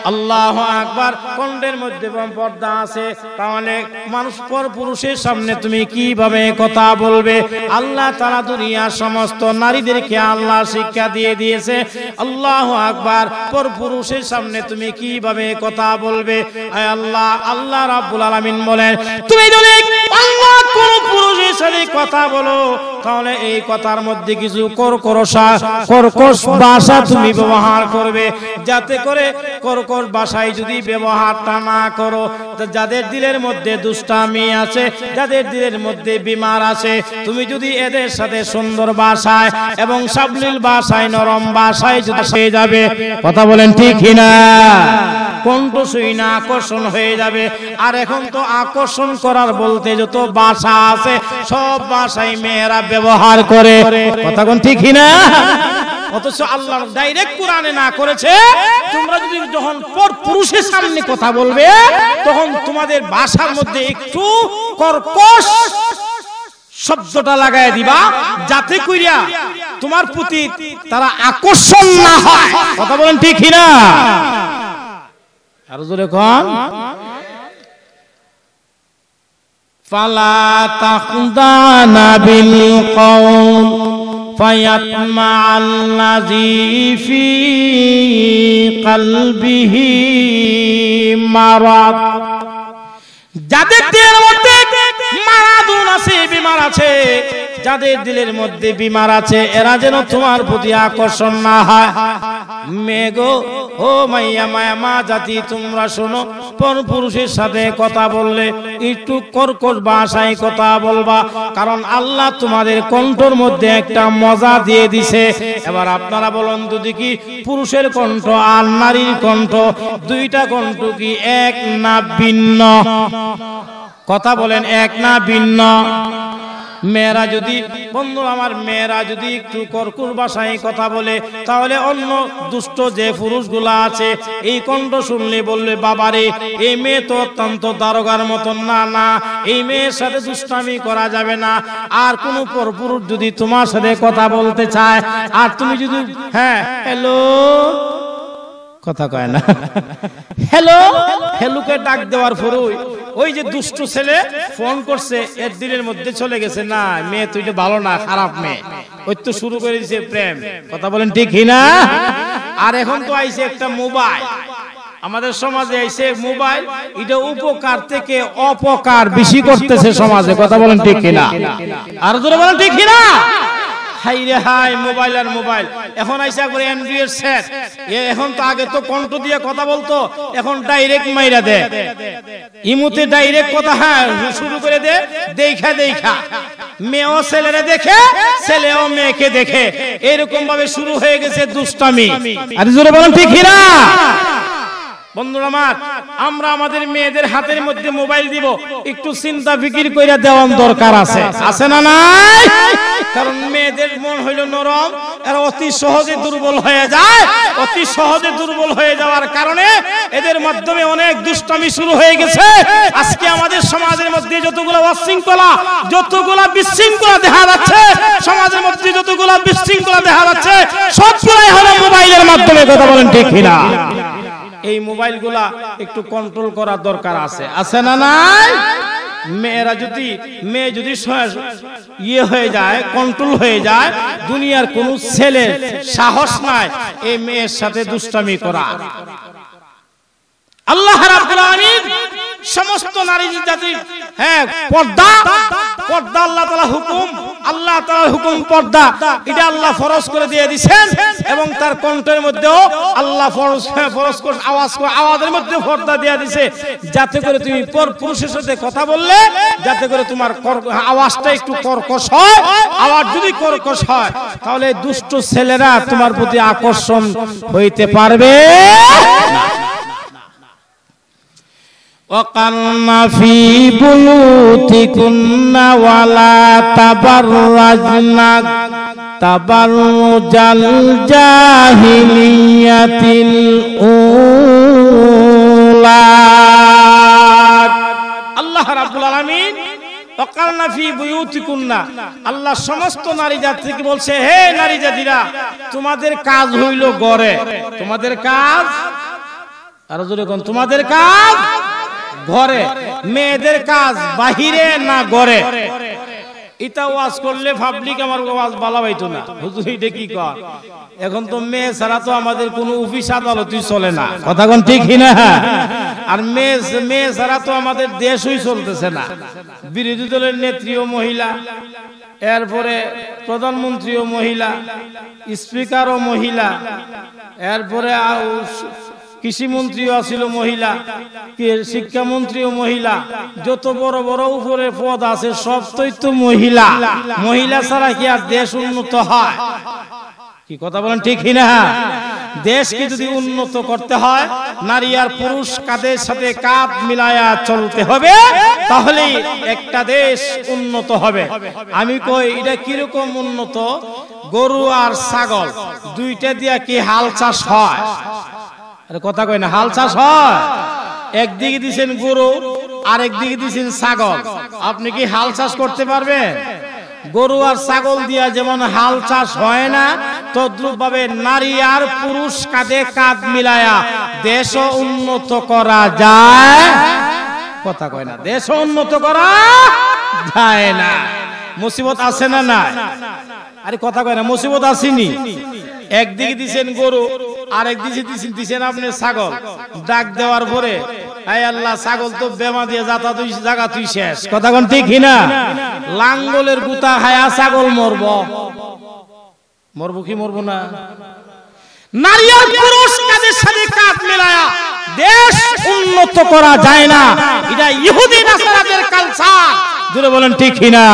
আল্লাহ আকবার কণ্ঠের মধ্যে পর্দা আছে তাহলে মানে মানুষ পর পুরুষের সামনে তুমি কিভাবে কথা বলবে আল্লাহ তারা দুনিয়ার সমস্ত নারীদেরকে আল্লাহ শিক্ষা দিয়ে দিয়েছে আল্লাহ আকবার পর পুরুষের সামনে তুমি কিভাবে কথা বলবে আল্লাহ আল্লাহ রাবুল আলমিন বলেন তুমি কোন পুরুষের সাথে কথা বলো তাহলে এই কথার মধ্যে কিছু কর্করসা কর্কশ তুমি ব্যবহার করবে যাতে করে কর্কশ যদি ব্যবহারটা না করো যাদের দিলের মধ্যে দুষ্টামি আছে যাদের দিলের মধ্যে বিমার আছে তুমি যদি এদের সাথে সুন্দর ভাষায় এবং সাবলীল বাসায় নরম ভাষায় যদি সে যাবে কথা বলেন ঠিক না কণ্ঠ শুই না আকর্ষণ হয়ে যাবে আর এখন তো আকর্ষণ করার বলতে যত ভাষা ভাষা আছে সব ভাষাই মেয়েরা ব্যবহার করে কথা কোন ঠিকই না অথচ আল্লাহ ডাইরেক্ট কোরআনে না করেছে তোমরা যদি যখন পর পুরুষের সামনে কথা বলবে তখন তোমাদের ভাষার মধ্যে একটু কর্কশ শব্দটা লাগায় দিবা যাতে কইরা তোমার প্রতি তারা আকর্ষণ না হয় কথা বলেন ঠিকই না আর জোরে কন فلا تخضعن بالقول فيطمع الذي في قلبه مرض যাদের মধ্যে মারাদুন আছে বিমার আছে যাদের দিলের মধ্যে বিমার আছে এরা যেন তোমার প্রতি আকর্ষণ না হয় মেগো ও মাইয়া মায়া মা জাতি তোমরা শোনো পর পুরুষের সাথে কথা বললে একটু কর্কট বাসায় কথা বলবা কারণ আল্লাহ তোমাদের কণ্ঠর মধ্যে একটা মজা দিয়ে দিছে এবার আপনারা বলুন তো দেখি পুরুষের কণ্ঠ আর নারীর কণ্ঠ দুইটা কণ্ঠ কি এক না ভিন্ন কথা বলেন এক না ভিন্ন মেয়েরা যদি বন্ধু আমার মেয়েরা যদি একটু কর্কুর বাসায় কথা বলে তাহলে অন্য দুষ্ট যে পুরুষগুলা আছে এই কণ্ঠ শুনলে বললে বাবারে এই মেয়ে তো অত্যন্ত দারোগার মতন না না এই মেয়ের সাথে দুষ্টামি করা যাবে না আর কোনো পরপুরুষ যদি তোমার সাথে কথা বলতে চায় আর তুমি যদি হ্যাঁ হ্যালো কথা কয় না [laughs] হ্যালো হ্যালোকে ডাক দেওয়ার পরই ওই যে দুষ্ট ছেলে ফোন করছে এর দিনের মধ্যে চলে গেছে না মেয়ে তুই ভালো না খারাপ মেয়ে ওই তো শুরু করে দিছে প্রেম কথা বলেন ঠিক না আর এখন তো আইছে একটা মোবাইল আমাদের সমাজে আইছে মোবাইল এটা উপকার থেকে অপকার বেশি করতেছে সমাজে কথা বলেন ঠিক কিনা আর জোরে বলেন ঠিক কিনা হাই রে হাই মোবাইল আর মোবাইল এখন আইসা করে অ্যান্ড্রয়েড সেট এখন তো আগে তো কণ্ঠ দিয়ে কথা বলতো এখন ডাইরেক্ট মাইরা দে ইমুতে ডাইরেক্ট কথা হ্যাঁ শুরু করে দে দেখা দেখা মেয়েও ছেলেরে দেখে ছেলেও মেয়েকে দেখে এরকম ভাবে শুরু হয়ে গেছে দুষ্টামি আর জোরে বলেন ঠিক না বন্ধুরা আমরা আমাদের মেয়েদের হাতের মধ্যে মোবাইল দিব একটু চিন্তা দরকার আছে আছে না নাই কারণ মেয়েদের মন হইল নরম এরা অতি সহজে দুর্বল হয়ে যায় অতি সহজে দুর্বল হয়ে যাওয়ার কারণে এদের মাধ্যমে অনেক দুষ্টামি শুরু হয়ে গেছে আজকে আমাদের সমাজের মধ্যে যতগুলো অশৃঙ্খলা যতগুলো বিশৃঙ্খলা দেখা যাচ্ছে সমাজের মধ্যে যতগুলো বিশৃঙ্খলা দেখা যাচ্ছে সবগুলাই হলো মোবাইলের মাধ্যমে কথা বলেন ঠিক এই মোবাইল গুলা একটু কন্ট্রোল করার দরকার আছে আছে না নাই মেয়েরা যদি মেয়ে যদি ইয়ে হয়ে যায় কন্ট্রোল হয়ে যায় দুনিয়ার কোন ছেলে সাহস নাই এই মেয়ের সাথে দুষ্টামি করা আল্লাহ রাব্বুল আলামিন সমস্ত নারী জাতির হ্যাঁ পর্দা পর্দা আল্লাহ তালা হুকুম আল্লাহ তালা হুকুম পর্দা এটা আল্লাহ ফরজ করে দিয়ে দিবেন এবং তার কণ্ঠের মধ্যেও আল্লাহ ফরজ হ্যাঁ, ফরজ করে আওয়াজ করে আওয়াজের মধ্যে পর্দা দিয়ে দিছে যাতে করে তুমি পর পুরুষের সাথে কথা বললে যাতে করে তোমার আওয়াজটা একটু কর্কশ হয় আওয়াজ যদি কর্কশ হয় তাহলে দুষ্ট ছেলেরা তোমার প্রতি আকর্ষণ হইতে পারবে না وقرن في بيوتكن ولا تبرجن تبرج الجاهلية الأولى الله رب العالمين وقرن في بيوتكن আল্লাহ সমস্ত নারী জাতিকে বলছে হে নারী জাতিরা তোমাদের কাজ হইল গড়ে তোমাদের কাজ আরো জোরে তোমাদের কাজ ঘরে মেয়েদের কাজ বাহিরে না ঘরে এটা ওয়াজ করলে পাবলিক আমার ওয়াজ ভালো হইতো না হুজুর এটা কি কর এখন তো মেয়ে ছাড়া তো আমাদের কোনো অফিস আদালতই চলে না কথা কোন ঠিক না আর মেয়ে মেয়ে ছাড়া তো আমাদের দেশই চলতেছে না বিরোধী দলের নেত্রীও মহিলা এরপরে প্রধানমন্ত্রীও মহিলা স্পিকারও মহিলা এরপরে মন্ত্রীও আসিল মহিলা শিক্ষামন্ত্রীও মহিলা যত বড় বড় উপরে পদ আছে সবটাই তো মহিলা মহিলা ছাড়া কি আর দেশ উন্নত হয় কি কথা বলেন ঠিক না দেশকে যদি উন্নত করতে হয় নারী আর পুরুষ কাদের সাথে কাপ মিলায়া চলতে হবে তাহলেই একটা দেশ উন্নত হবে আমি কই এটা কিরকম উন্নত গরু আর ছাগল দুইটা দিয়া কি হাল চাষ হয় আরে কথা কয় না হাল চাষ হয় একদিকে দিছেন গরু আরেকদিকে দিছেন ছাগল আপনি কি হাল চাষ করতে পারবেন গরু আর ছাগল দিয়া যেমন হাল চাষ হয় না তদ্রুপ ভাবে নারী আর পুরুষ কাঁধে কাঁধ মিলায়া দেশ উন্নত করা যায় কথা কয় না দেশ উন্নত করা যায় না মুসিবত আছে না না আরে কথা কয় না মুসিবত আসেনি একদিকে দিছেন গরু আর একদিকে দিছেন দিছেন আপনি ছাগল ডাক দেওয়ার পরে আই আল্লাহ ছাগল তো বেমা দিয়ে যাতা তুই জায়গা তুই শেষ কথা কোন ঠিক না লাঙ্গলের গুতা হায়া ছাগল মরব মরব কি মরব না নারী আর পুরুষ কাজের সাথে কাজ মেলায়া দেশ উন্নত করা যায় না এটা ইহুদি নাসারাদের কালচার দূরে বলেন ঠিক না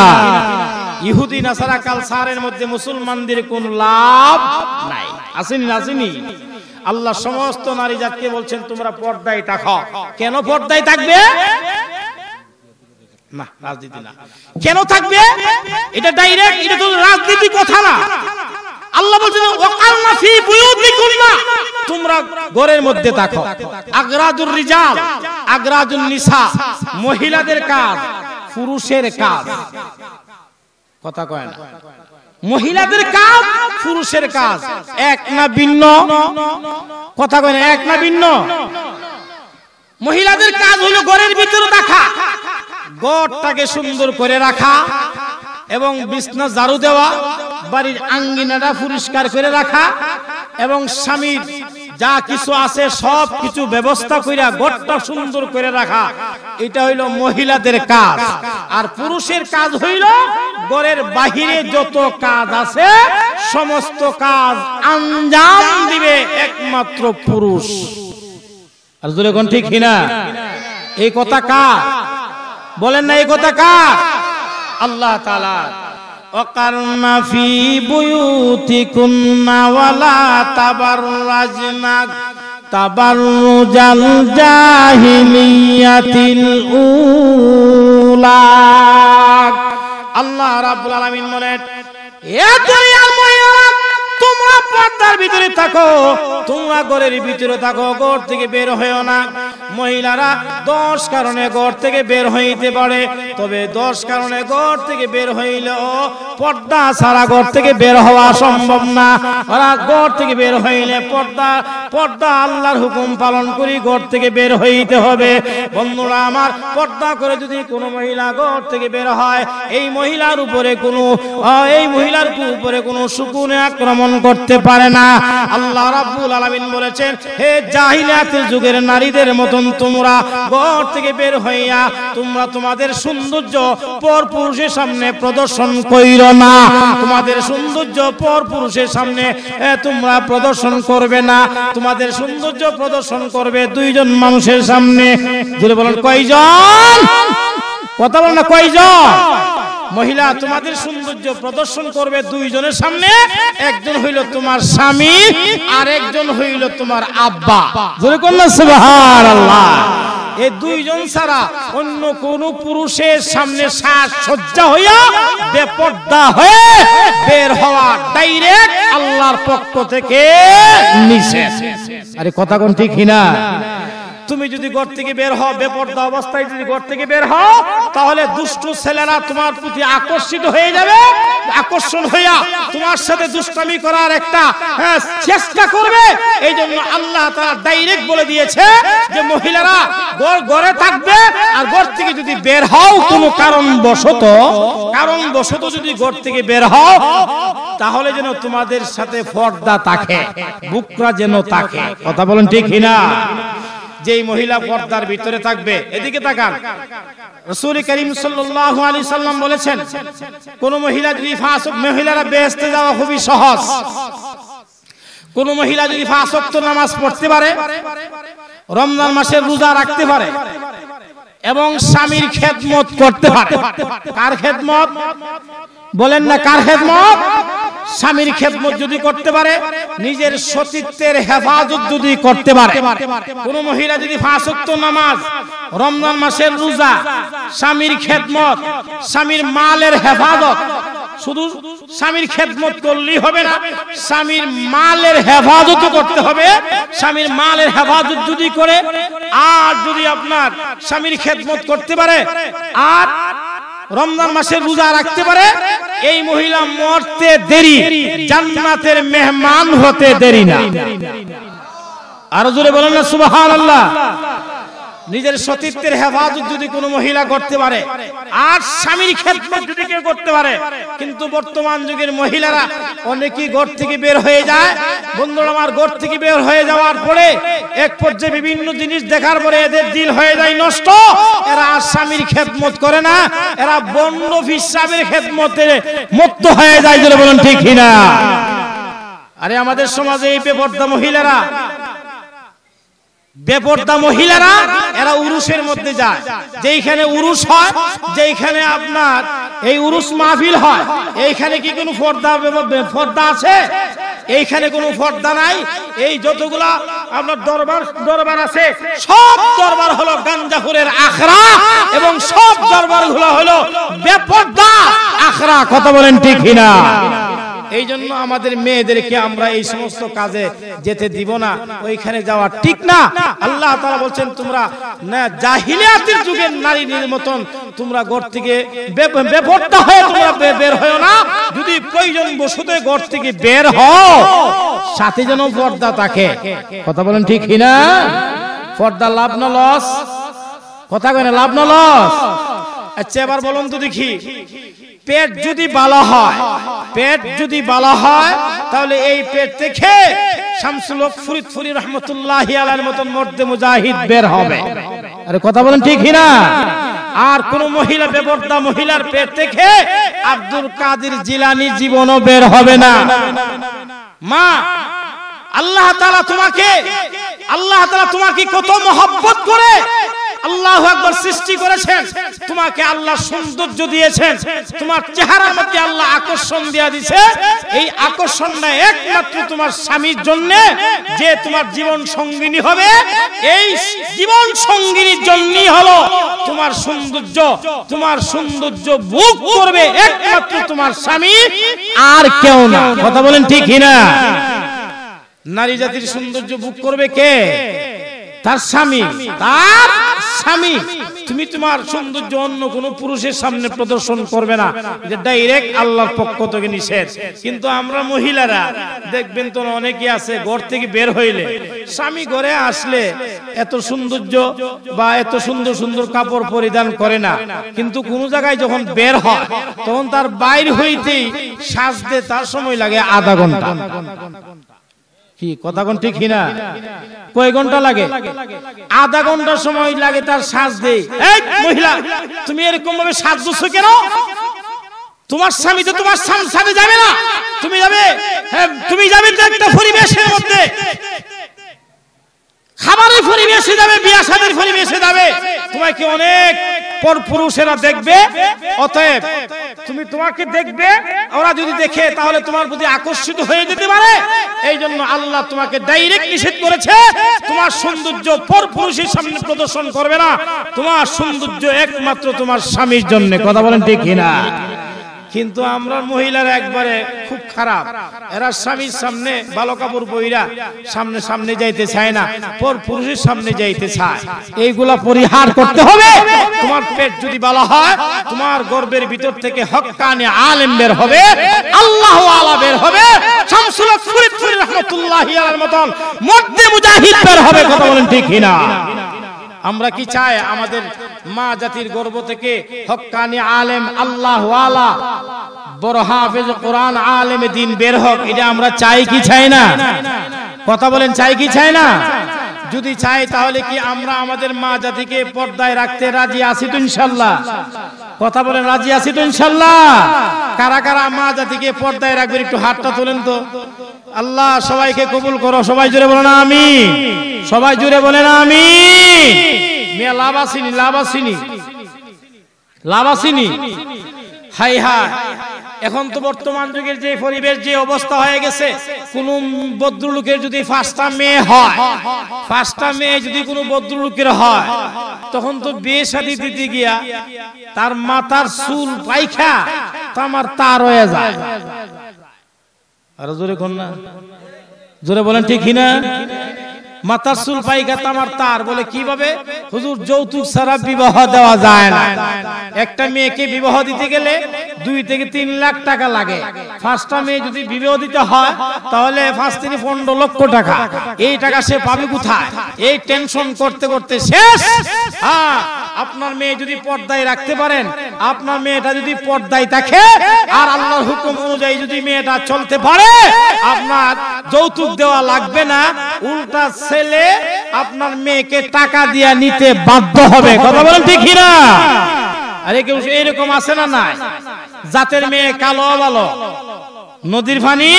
ইহুদি নাসারা কালসারের মধ্যে মুসলমানদের কোন লাভ নাই আসেনি আসেনি আল্লাহ সমস্ত নারী জাতকে বলছেন তোমরা পর্দায় থাকো কেন পর্দায় থাকবে এটা ডাইরেক্ট রাজনীতি কথা না বলছেন তোমরা ঘরের মধ্যে মহিলাদের কাজ পুরুষের কাজ কথা কয় না মহিলাদের কাজ পুরুষের কাজ এক না ভিন্ন কথা কয় না এক না ভিন্ন মহিলাদের কাজ হলো ঘরের ভিতরে রাখা ঘরটাকে সুন্দর করে রাখা এবং বিছনা ঝাড়ু দেওয়া বাড়ির আঙ্গিনাটা পরিষ্কার করে রাখা এবং স্বামীর যা কিছু আছে সব কিছু ব্যবস্থা কইরা গড়টা সুন্দর করে রাখা এটা হইল মহিলাদের কাজ আর পুরুষের কাজ হইল গড়ের বাহিরে যত কাজ আছে সমস্ত কাজ আঞ্জাম দিবে একমাত্র পুরুষ আর জোরে কোন ঠিক কিনা এই কথা কা বলেন না এই কথা কা আল্লাহ তাআলা অকর্ণ ফি বুয়ুতি কুন্নওয়ালা তাবার রাজনা তাবার জাল জাহিলিয়াতিল উলা আল্লাহ রাব্বুল আলামিন বলেন এ দুনিয়ার পর্দার ভিতরে থাকো তোমরা ঘরের ভিতরে থাকো ঘর থেকে বের হয়েও না মহিলারা দশ কারণে ঘর থেকে বের হইতে পারে তবে দশ কারণে ঘর থেকে বের হইলেও পর্দা ঘর থেকে বের হওয়া সম্ভব না ওরা ঘর থেকে বের হইলে পর্দা পর্দা আল্লাহর হুকুম পালন করি ঘর থেকে বের হইতে হবে বন্ধুরা আমার পর্দা করে যদি কোনো মহিলা ঘর থেকে বের হয় এই মহিলার উপরে কোনো এই মহিলার উপরে কোনো সুকুনে আক্রমণ করতে করতে পারে না আল্লাহ রাব্বুল আলামিন বলেছেন হে জাহিলিয়াত যুগের নারীদের মতন তোমরা ঘর থেকে বের হইয়া তোমরা তোমাদের সৌন্দর্য পর পুরুষের সামনে প্রদর্শন কইরো না তোমাদের সৌন্দর্য পর পুরুষের সামনে তোমরা প্রদর্শন করবে না তোমাদের সৌন্দর্য প্রদর্শন করবে দুইজন মানুষের সামনে বলে বলেন কয়জন কথা বলেন না কয়জন মহিলা তোমাদের সৌন্দর্য প্রদর্শন করবে দুইজনের সামনে একজন হইল তোমার স্বামী আর একজন হইল তোমার আব্বা জোরে করল এই দুইজন ছাড়া অন্য কোন পুরুষের সামনে সাজসজ্জা সজ্জা হইয়া বেপর্দা হয়ে বের হওয়া ডাইরেক্ট আল্লাহর পক্ষ থেকে নিষেধ আরে কথা কোন ঠিক না তুমি যদি ঘর থেকে বের হও বেপর্দা অবস্থায় যদি ঘর থেকে বের হও তাহলে দুষ্ট ছেলেরা তোমার প্রতি আকর্ষিত হয়ে যাবে আকর্ষণ হইয়া তোমার সাথে দুষ্টামি করার একটা হ্যাঁ, চেষ্টা করবে এই জন্য আল্লাহ তারা ডাইরেক্ট বলে দিয়েছে যে মহিলারা ঘরে থাকবে আর ঘর থেকে যদি বের হও কোনো কারণ বশত কারণ বশত যদি ঘর থেকে বের হও তাহলে যেন তোমাদের সাথে পর্দা থাকে বুকরা যেন থাকে কথা বলেন ঠিক না যেই মহিলা পর্দার ভিতরে থাকবে এদিকে তাকান রসুল করিম সাল্লাল্লাহু আলাইহি সাল্লাম বলেছেন কোন মহিলা যদি ফাসক মহিলারা বেহেশতে যাওয়া খুবই সহজ কোন মহিলা যদি ফাসক্ত নামাজ পড়তে পারে রমজান মাসের রোজা রাখতে পারে এবং স্বামীর খেদমত করতে পারে কার খেদমত বলেন না কার খেদমত স্বামীর খেদমত যদি করতে পারে নিজের সতীত্বের হেফাজত যদি করতে পারে কোন মহিলা যদি ফাঁসত্ব নামাজ রমজান মাসের রোজা স্বামীর খেদমত স্বামীর মালের হেফাজত শুধু স্বামীর খেদমত করলেই হবে না স্বামীর মালের হেফাজতও করতে হবে স্বামীর মালের হেফাজত যদি করে আর যদি আপনার স্বামীর খেদমত করতে পারে আর রমজান মাসের রোজা রাখতে পারে এই মহিলা মরতে দেরি জান্নাতের মেহমান হতে দেরি না আরো জোরে বলেন না সুবহানাল্লাহ নিজের সতীত্বের হেফাজত যদি কোনো মহিলা করতে পারে আর স্বামীর ক্ষেত্রে যদি কেউ করতে পারে কিন্তু বর্তমান যুগের মহিলারা অনেকেই ঘর থেকে বের হয়ে যায় বন্ধুরা আমার ঘর থেকে বের হয়ে যাওয়ার পরে এক পর্যায়ে বিভিন্ন জিনিস দেখার পরে এদের দিল হয়ে যায় নষ্ট এরা আর স্বামীর খেদমত করে না এরা বন্য বিশ্বামের খেদমতে মুক্ত হয়ে যায় বলেন ঠিক না আরে আমাদের সমাজে এই পেপর্দা মহিলারা বেপর্দা মহিলারা এরা উরুসের মধ্যে যায় যেইখানে উরুস হয় যেইখানে আপনার এই উরুস মাহফিল হয় এইখানে কি কোনো পর্দা পর্দা আছে এইখানে কোনো পর্দা নাই এই যতগুলা আপনার দরবার দরবার আছে সব দরবার হলো গাঞ্জাহুরের আখরা এবং সব দরবার গুলো হলো বেপর্দা আখরা কথা বলেন ঠিক না এই জন্য আমাদের মেয়েদেরকে আমরা এই সমস্ত কাজে যেতে দিব না ওইখানে যাওয়া ঠিক না আল্লাহ তারা বলছেন তোমরা জাহিলিয়াতের যুগের নারী নির্মতন তোমরা ঘর থেকে বেপরটা হয়ে তোমরা বের হয় না যদি প্রয়োজন বসুতে ঘর থেকে বের হও সাথে যেন পর্দা থাকে কথা বলেন ঠিক না পর্দা লাভ না লস কথা কেন লাভ না লস আচ্ছা এবার আচ্ছা, বলুন তো দেখি পেট যদি ভালো হয় পেট যদি ভালো হয় তাহলে এই পেট থেকে শামসুল ফুরি রহমতুল্লাহ আলার মতন মর্দে মুজাহিদ বের হবে আরে কথা বলেন ঠিক না আর কোন মহিলা বেবর্দা মহিলার পেট থেকে আব্দুল কাদের জিলানি জীবনও বের হবে না মা আল্লাহ তালা তোমাকে আল্লাহ তালা তোমাকে কত মহব্বত করে আল্লাহ একবার সৃষ্টি করেছেন তোমাকে আল্লাহ সৌন্দর্য দিয়েছেন তোমার চেহারার মধ্যে আল্লাহ আকর্ষণ দিয়া দিছে এই আকর্ষণটা একমাত্র তোমার স্বামীর জন্য যে তোমার জীবন সঙ্গিনী হবে এই জীবন সঙ্গিনীর জন্যই হলো তোমার সৌন্দর্য তোমার সৌন্দর্য ভোগ করবে একমাত্র তোমার স্বামী আর কেউ না কথা বলেন ঠিক না নারী জাতির সৌন্দর্য ভোগ করবে কে তার স্বামী তার স্বামী তুমি তোমার সৌন্দর্য অন্য কোনো পুরুষের সামনে প্রদর্শন করবে না যে ডাইরেক্ট আল্লাহর পক্ষ থেকে নিষেধ কিন্তু আমরা মহিলারা দেখবেন তো অনেকে আছে ঘর থেকে বের হইলে স্বামী ঘরে আসলে এত সৌন্দর্য বা এত সুন্দর সুন্দর কাপড় পরিধান করে না কিন্তু কোন জায়গায় যখন বের হয় তখন তার বাইর হইতেই সাজতে তার সময় লাগে আধা ঘন্টা কি কথা কোন ঠিক না কয় ঘন্টা লাগে আধা ঘন্টা সময় লাগে তার সাজ দে এই মহিলা তুমি এরকম ভাবে সাজছো কেন তোমার স্বামী তো তোমার সামনে যাবে না তুমি যাবে হ্যাঁ, তুমি যাবে একটা পরিবেশের মধ্যে খাবারের পরিবেশে যাবে বিয়া সাদের পরিবেশে যাবে তোমাকে অনেক পর পুরুষেরা দেখবে অতএব তুমি তোমাকে দেখবে ওরা যদি দেখে তাহলে তোমার প্রতি আকর্ষিত হয়ে যেতে পারে এই জন্য আল্লাহ তোমাকে ডাইরেক্ট নিষেধ করেছে তোমার সৌন্দর্য পর পুরুষের সামনে প্রদর্শন করবে না তোমার সৌন্দর্য একমাত্র তোমার স্বামীর জন্য কথা বলেন ঠিক না কিন্তু আমরা মহিলারা একবারে খুব খারাপ এরা স্বামীর সামনে ভালো কাপড় বইরা সামনে সামনে যাইতে চায় না পর পুরুষের সামনে যাইতে চায় এইগুলা পরিহার করতে হবে তোমার পেট যদি বলা হয় তোমার গর্বের ভিতর থেকে হকানে আলেম বের হবে আল্লাহ আলা বের হবে মতন মধ্যে মুজাহিদ বের হবে কথা বলেন ঠিক না আমরা কি চাই আমাদের মা জাতির গর্ব থেকে হক্কানি আলেম আল্লাহ বড় হাফেজ কোরআন আলেম দিন বের হোক এটা আমরা চাই কি চাই না কথা বলেন চাই কি চাই না যদি চাই তাহলে কি আমরা আমাদের মা জাতিকে পর্দায় রাখতে রাজি আছি তো ইনশাল্লাহ কথা বলেন রাজি আছি তো ইনশাল্লাহ কারা কারা মা জাতিকে পর্দায় রাখবে একটু হাতটা তোলেন তো আল্লাহ সবাইকে কবুল করো সবাই জুড়ে বলেন আমি সবাই জুড়ে বলেন আমি মেয়ে লাভ আসিনি লাভ আসিনি লাভ আসিনি হাই হাই এখন তো বর্তমান যুগের যে পরিবেশ যে অবস্থা হয়ে গেছে কোন বদ্রলোকের যদি ফার্স্টটা মেয়ে হয় ফার্স্টটা মেয়ে যদি কোন বদ্রলোকের হয় তখন তো বিয়ে শাদী দিতে গিয়া তার মাথার চুল পাইখা আমার তার হয়ে যায় আর জোরে কন্যা জোরে বলেন ঠিক না মাতাসুল চুল পাইগা তামার তার বলে কিভাবে হুজুর যৌতুক ছাড়া বিবাহ দেওয়া যায় না একটা মেয়েকে বিবাহ দিতে গেলে দুই থেকে তিন লাখ টাকা লাগে ফার্স্টটা মেয়ে যদি বিবাহ দিতে হয় তাহলে ফার্স্ট তিনি পনেরো লক্ষ টাকা এই টাকা সে পাবে কোথায় এই টেনশন করতে করতে শেষ হ্যাঁ আপনার মেয়ে যদি পর্দায় রাখতে পারেন আপনার মেয়েটা যদি পর্দায় থাকে আর আল্লাহর হুকুম অনুযায়ী যদি মেয়েটা চলতে পারে আপনার যৌতুক দেওয়া লাগবে না উল্টা ছেলে আপনার মেয়েকে টাকা দিয়া নিতে বাধ্য হবে কথা বলেন ঠিক না আরে কেউ এরকম আছে না নাই জাতের মেয়ে কালো ভালো নদীর পানি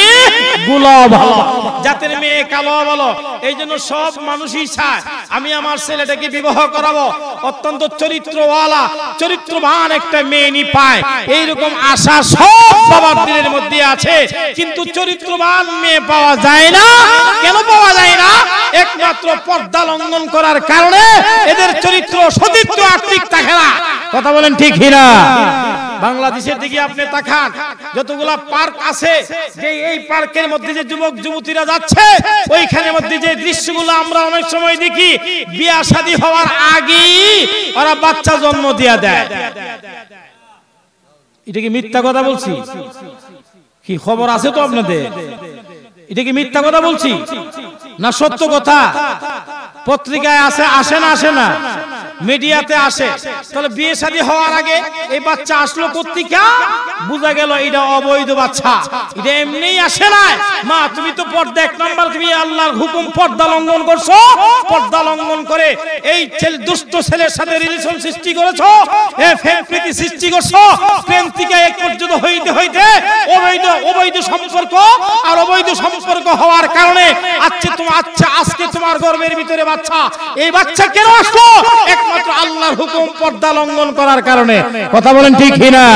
গুলা ভালো জাতের মেয়ে কালো বলো এই জন্য সব মানুষই চায় আমি আমার ছেলেটাকে বিবাহ করাবো অত্যন্ত চরিত্রওয়ালা চরিত্রবান একটা মেয়ে নি পায় এইরকম আশা সব বাবার দিনের মধ্যে আছে কিন্তু চরিত্রবান মেয়ে পাওয়া যায় না কেন পাওয়া যায় না একমাত্র পর্দা লঙ্ঘন করার কারণে এদের চরিত্র সতীত্ব আত্মিক থাকে না কথা বলেন ঠিক হিরা বাংলাদেশের দিকে আপনি তাকান যতগুলা পার্ক আছে যে এই পার্কের মধ্যে যে যুবক যুবতীরা যাচ্ছে ওইখানে মধ্যে যে দৃশ্যগুলো আমরা অনেক সময় দেখি বিয়া শাদী হওয়ার আগেই ওরা বাচ্চা জন্ম দিয়া দেয় এটা কি মিথ্যা কথা বলছি কি খবর আছে তো আপনাদের এটা কি মিথ্যা কথা বলছি না সত্য কথা পত্রিকায় আছে আসে না আসে না মিডিয়াতে আসে তাহলে বিয়ে শাদী হওয়ার আগে এই বাচ্চা আসলো কর্তিকা বুঝা গেল এটা অবৈধ বাচ্চা এটা এমনি আসে না মা তুমি তো পর্দা এক নম্বর তুমি আল্লাহর হুকুম পর্দা লঙ্ঘন করছো পর্দা লঙ্ঘন করে এই ছেলে দুষ্ট ছেলের সাথে রিলেশন সৃষ্টি করেছো এ ফেম প্রীতি সৃষ্টি করছো প্রেম থেকে এক পর্যন্ত হইতে হইতে অবৈধ অবৈধ সম্পর্ক আর অবৈধ সম্পর্ক হওয়ার কারণে আজকে আচ্ছা, তোমার আচ্ছা আজকে তোমার গর্বের ভিতরে বাচ্চা এই বাচ্চা কেন আসলো এক একমাত্র আল্লাহর হুকুম পর্দা লঙ্ঘন করার কারণে কথা বলেন ঠিক না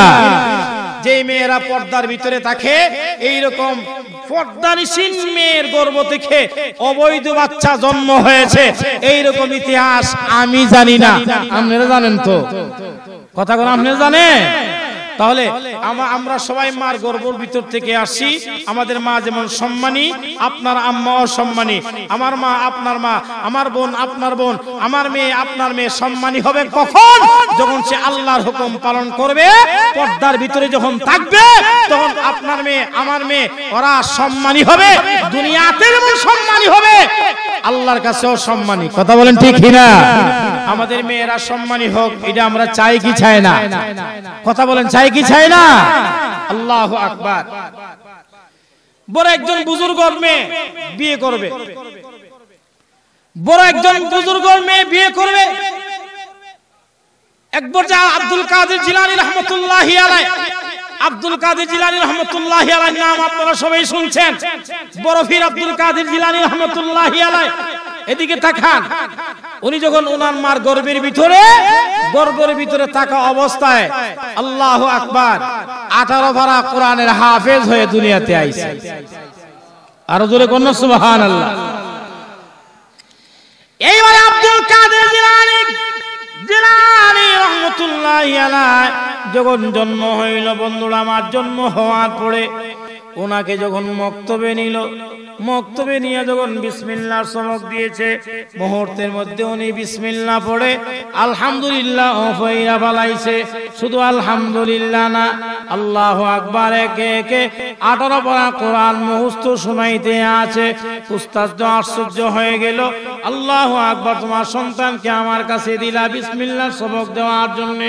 যে মেয়েরা পর্দার ভিতরে থাকে এইরকম পর্দানিসীন গর্ব থেকে অবৈধ বাচ্চা জন্ম হয়েছে এইরকম ইতিহাস আমি জানি না আপনারা জানেন তো কথা কথাগুলো আপনি জানেন তাহলে আমরা সবাই মার গর্বর ভিতর থেকে আসি আমাদের মা যেমন সম্মানী আপনার আম্মা সম্মানী আমার মা আপনার মা আমার বোন আপনার বোন আমার মেয়ে আপনার মেয়ে সম্মানী হবে কখন যখন সে আল্লাহর হুকুম পালন করবে পর্দার ভিতরে যখন থাকবে তখন আপনার মেয়ে আমার মেয়ে ওরা সম্মানী হবে দুনিয়াতে যেমন সম্মানী হবে আল্লাহর কাছেও সম্মানী কথা বলেন ঠিক না আমাদের মেয়েরা সম্মানী হোক এটা আমরা চাই কি চাই না কথা বলেন চাই চায় কি চায় না আল্লাহ আকবার বড় একজন বুজুর্গ মেয়ে বিয়ে করবে বড় একজন বুজুর্গ মেয়ে বিয়ে করবে এক পর্যায়ে আব্দুল কাদের জিলানি রহমতুল্লাহ আব্দুল কাদের রহমতুল্লাহ নাম আপনারা সবাই শুনছেন বরফির আব্দুল কাদের রহমতুল্লাহ এদিকে তাকান উনি যখন ওনার মার গর্বের ভিতরে গর্বের ভিতরে থাকা অবস্থায় আল্লাহ আকবার আঠারো ভাড়া কোরআনের হাফেজ হয়ে দুনিয়াতে আইসে আরো জোরে কোন সুবাহান আল্লাহ এইবারে আব্দুল কাদের জিলানি জিলানি রহমতুল্লাহ যখন জন্ম হইল বন্ধুরা আমার জন্ম হওয়ার পরে ওনাকে যখন মক্তবে নিল মক্তবে নিয়ে যখন বিসমিল্লাহ চমক দিয়েছে মুহূর্তের মধ্যে উনি বিসমিল্লা পড়ে আলহামদুলিল্লাহ ফইরা পালাইছে শুধু আলহামদুলিল্লাহ না আল্লাহ আকবার একে একে আঠারো পড়া কোরআন মুহূর্ত শোনাইতে আছে উস্তাদ আশ্চর্য হয়ে গেল আল্লাহ আকবর তোমার সন্তানকে আমার কাছে দিলা বিসমিল্লার সবক দেওয়ার জন্য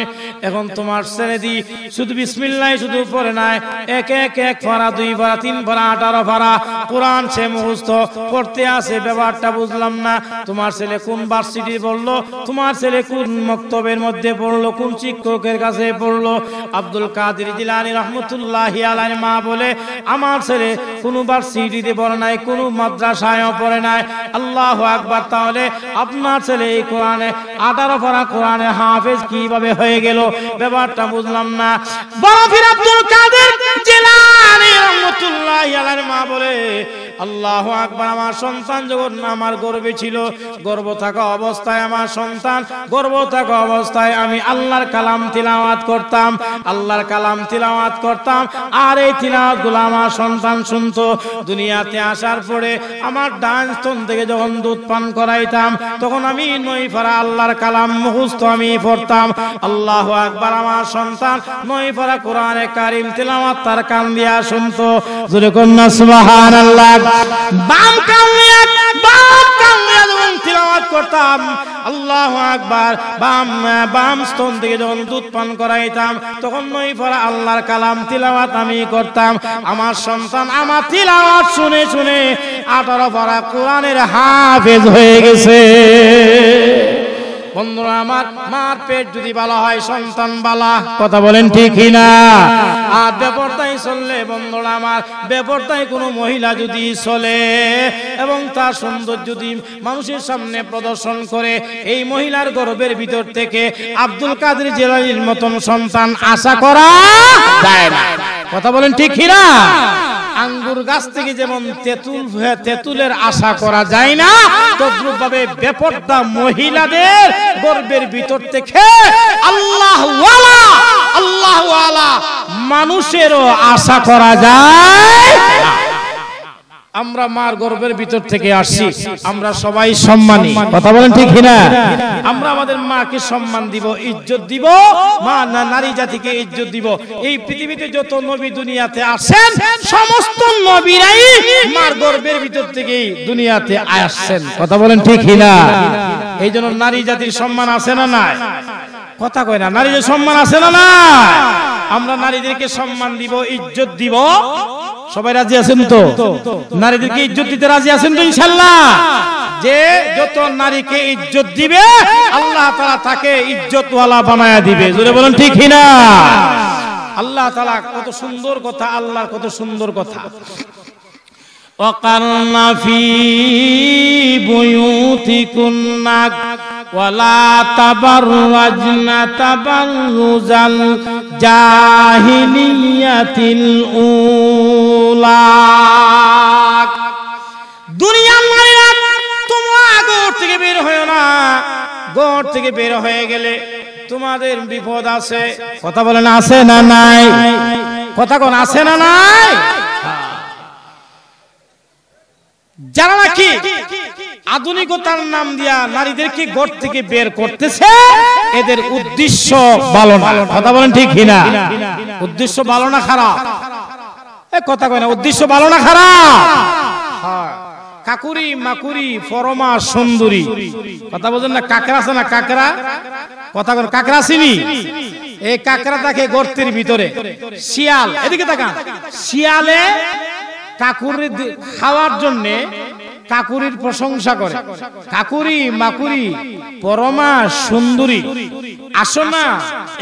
এখন তোমার ছেড়ে দি শুধু বিসমিল্লাই শুধু পড়ে নাই একে এক এক ফরা দুই ভরা তিন আঠারো কোরআন সে পড়তে আসে ব্যাপারটা বুঝলাম না তোমার ছেলে কোন ভার্সিটি পড়লো তোমার ছেলে কোন মক্তবের মধ্যে পড়লো কোন শিক্ষকের কাছে পড়লো আব্দুল জিলানি রহমতুল্লাহ আলাই মা বলে আমার ছেলে কোনো ভার্সিটিতে পড়ে নাই কোনো মাদ্রাসায়ও পড়ে নাই আল্লাহ তাহলে আপনার ছেলে এই কোরআনে আঠারো পড়া কোরআনে হাফেজ কিভাবে হয়ে গেল ব্যাপারটা বুঝলাম না আব্দুল কাদের রহমতুল্লাহ আলার মা বলে আল্লাহ আকবর আমার সন্তান যখন আমার গর্বে ছিল গর্ব থাকা অবস্থায় আমার সন্তান গর্ব থাকা অবস্থায় আমি আল্লাহর কালাম তিলাওয়াত করতাম আল্লাহর কালাম তিলাওয়াত করতাম আর এই তিলাওয়াত গুলো আমার সন্তান শুনতো দুনিয়াতে আসার পরে আমার ডান স্তন থেকে যখন দুধ পান করাইতাম তখন আমি নই ফারা আল্লাহর কালাম মুহস্ত আমি পড়তাম আল্লাহ আকবর আমার সন্তান নই ফারা কোরআনে কারিম তিলাওয়াত তার কান দিয়া শুনতো যেরকম না সুবহানাল্লাহ বাম কাউয়াত বাম কাউয়াত এবং তিলাওয়াত করতাম আল্লাহ আকবার বাম বাম স্তন থেকে যখন দুধ পান করাইতাম তখন নই পড়া আল্লাহর কালাম তিলাওয়াত আমি করতাম আমার সন্তান আমার তিলাওয়াত শুনে শুনে আঠারো পড়া কোরআনের হাফেজ হয়ে গেছে বন্ধুরা আমার মার পেট যদি বালা হয় সন্তান বালা কথা বলেন ঠিক না আর বেপরতাই চললে বন্ধুরা আমার বেপরতাই কোনো মহিলা যদি চলে এবং তার সৌন্দর্য যদি মানুষের সামনে প্রদর্শন করে এই মহিলার গর্বের ভিতর থেকে আব্দুল কাদের জেলানির মতন সন্তান আশা করা যায় না কথা বলেন ঠিক না আঙ্গুর গাছ থেকে যেমন তেঁতুল তেঁতুলের আশা করা যায় না তদ্রুপ ভাবে বেপরদা মহিলাদের গর্বের ভিতর থেকে আল্লাহ আল্লাহ মানুষেরও আশা করা যায় না আমরা মার গর্বের ভিতর থেকে আসি আমরা সবাই সম্মানী কথা বলেন ঠিক কিনা আমরা আমাদের মাকে সম্মান দিব ইজ্জত দিব মা না নারী জাতিকে ইজ্জত দিব এই পৃথিবীতে যত নবী দুনিয়াতে আসেন সমস্ত নবীরাই মার গর্বের ভিতর থেকেই দুনিয়াতে আসছেন কথা বলেন ঠিক কিনা এই জন্য নারী জাতির সম্মান আছে না নাই কথা কয় না নারীর সম্মান আছে না না আমরা নারীদেরকে সম্মান দিব ইজ্জত দিব সবাই রাজি আছেন তো নারীদেরকে ইজ্জত দিতে রাজি আছেন তো ইনশাল্লাহ যে যত নারীকে ইজ্জত দিবে আল্লাহ তারা তাকে ইজ্জতওয়ালা বানায়া দিবে জোরে বলেন ঠিক না আল্লাহ তাআলা কত সুন্দর কথা আল্লাহর কত সুন্দর কথা وقرن في بيوتكن ولا تبرجن تبرج الجاهلية الأولى দুনিয়ার নারীরা তোমরা গড় থেকে বের হয়ে না গড় থেকে বের হয়ে গেলে তোমাদের বিপদ আছে কথা না আছে না নাই কথা কোন আছে না নাই যারা কি আধুনিকতার নাম দিয়া নারীদেরকে ঘর থেকে বের করতেছে এদের উদ্দেশ্য ভালো না কথা বলেন ঠিক কিনা উদ্দেশ্য ভালো না খারাপ এ কথা কয় না উদ্দেশ্য ভালো না খারাপ কাকুরি মাকুরি ফরমা সুন্দরী কথা বলেন না কাকড়া আছে না কাকড়া কথা বলেন কাকড়া চিনি এই কাকড়া থাকে গর্তের ভিতরে শিয়াল এদিকে তাকান শিয়ালে কাকুরি খাওয়ার জন্যে কাকুরির প্রশংসা করে কাকুরি মাকুরি পরমা সুন্দরী আসো না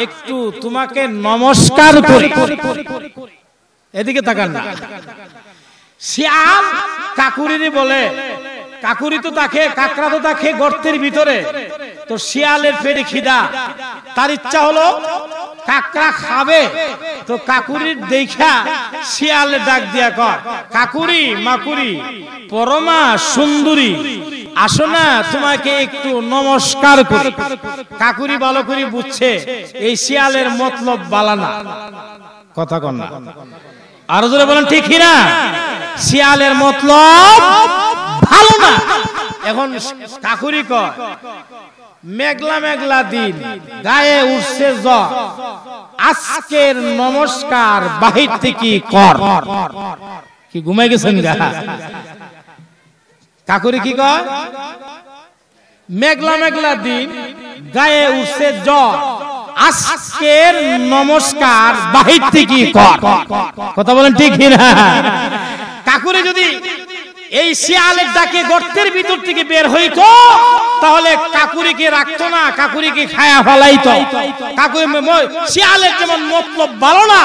একটু তোমাকে নমস্কার করি এদিকে তাকান না শ্যাম কাকুরিনি বলে কাকুরি তো তাকে কাকরা তো তাকে গর্তের ভিতরে তো শিয়ালের পেটে খিদা তার ইচ্ছা হলো কাকরা খাবে তো কাকুরির দেখা শিয়ালের ডাক দিয়া কর কাকুরি মাকুরি পরমা সুন্দরী আসো না তোমাকে একটু নমস্কার করি কাকুরি ভালো করে বুঝছে এই শিয়ালের মতলব বালানা কথা কন্যা আরো জোরে বলেন ঠিক না শিয়ালের মতলব ভালো না এখন কাকুরি কয় মেঘলা মেঘলা দিন গায়ে উঠছে জ আজকের নমস্কার বাহির থেকে কর কি ঘুমাই গেছেন গা কাকুরি কি কয় মেঘলা মেঘলা দিন গায়ে উঠছে জ আজকের নমস্কার বাহির থেকে কর কথা বলেন ঠিক না কাকুরে যদি এই শিয়ালের ডাকে গর্তের ভিতর থেকে বের হইতো তাহলে কাকুরিকে রাখতো না কাকুরিকে খায়া ফেলাইত কাকুরি শিয়ালের যেমন মতলব ভালো না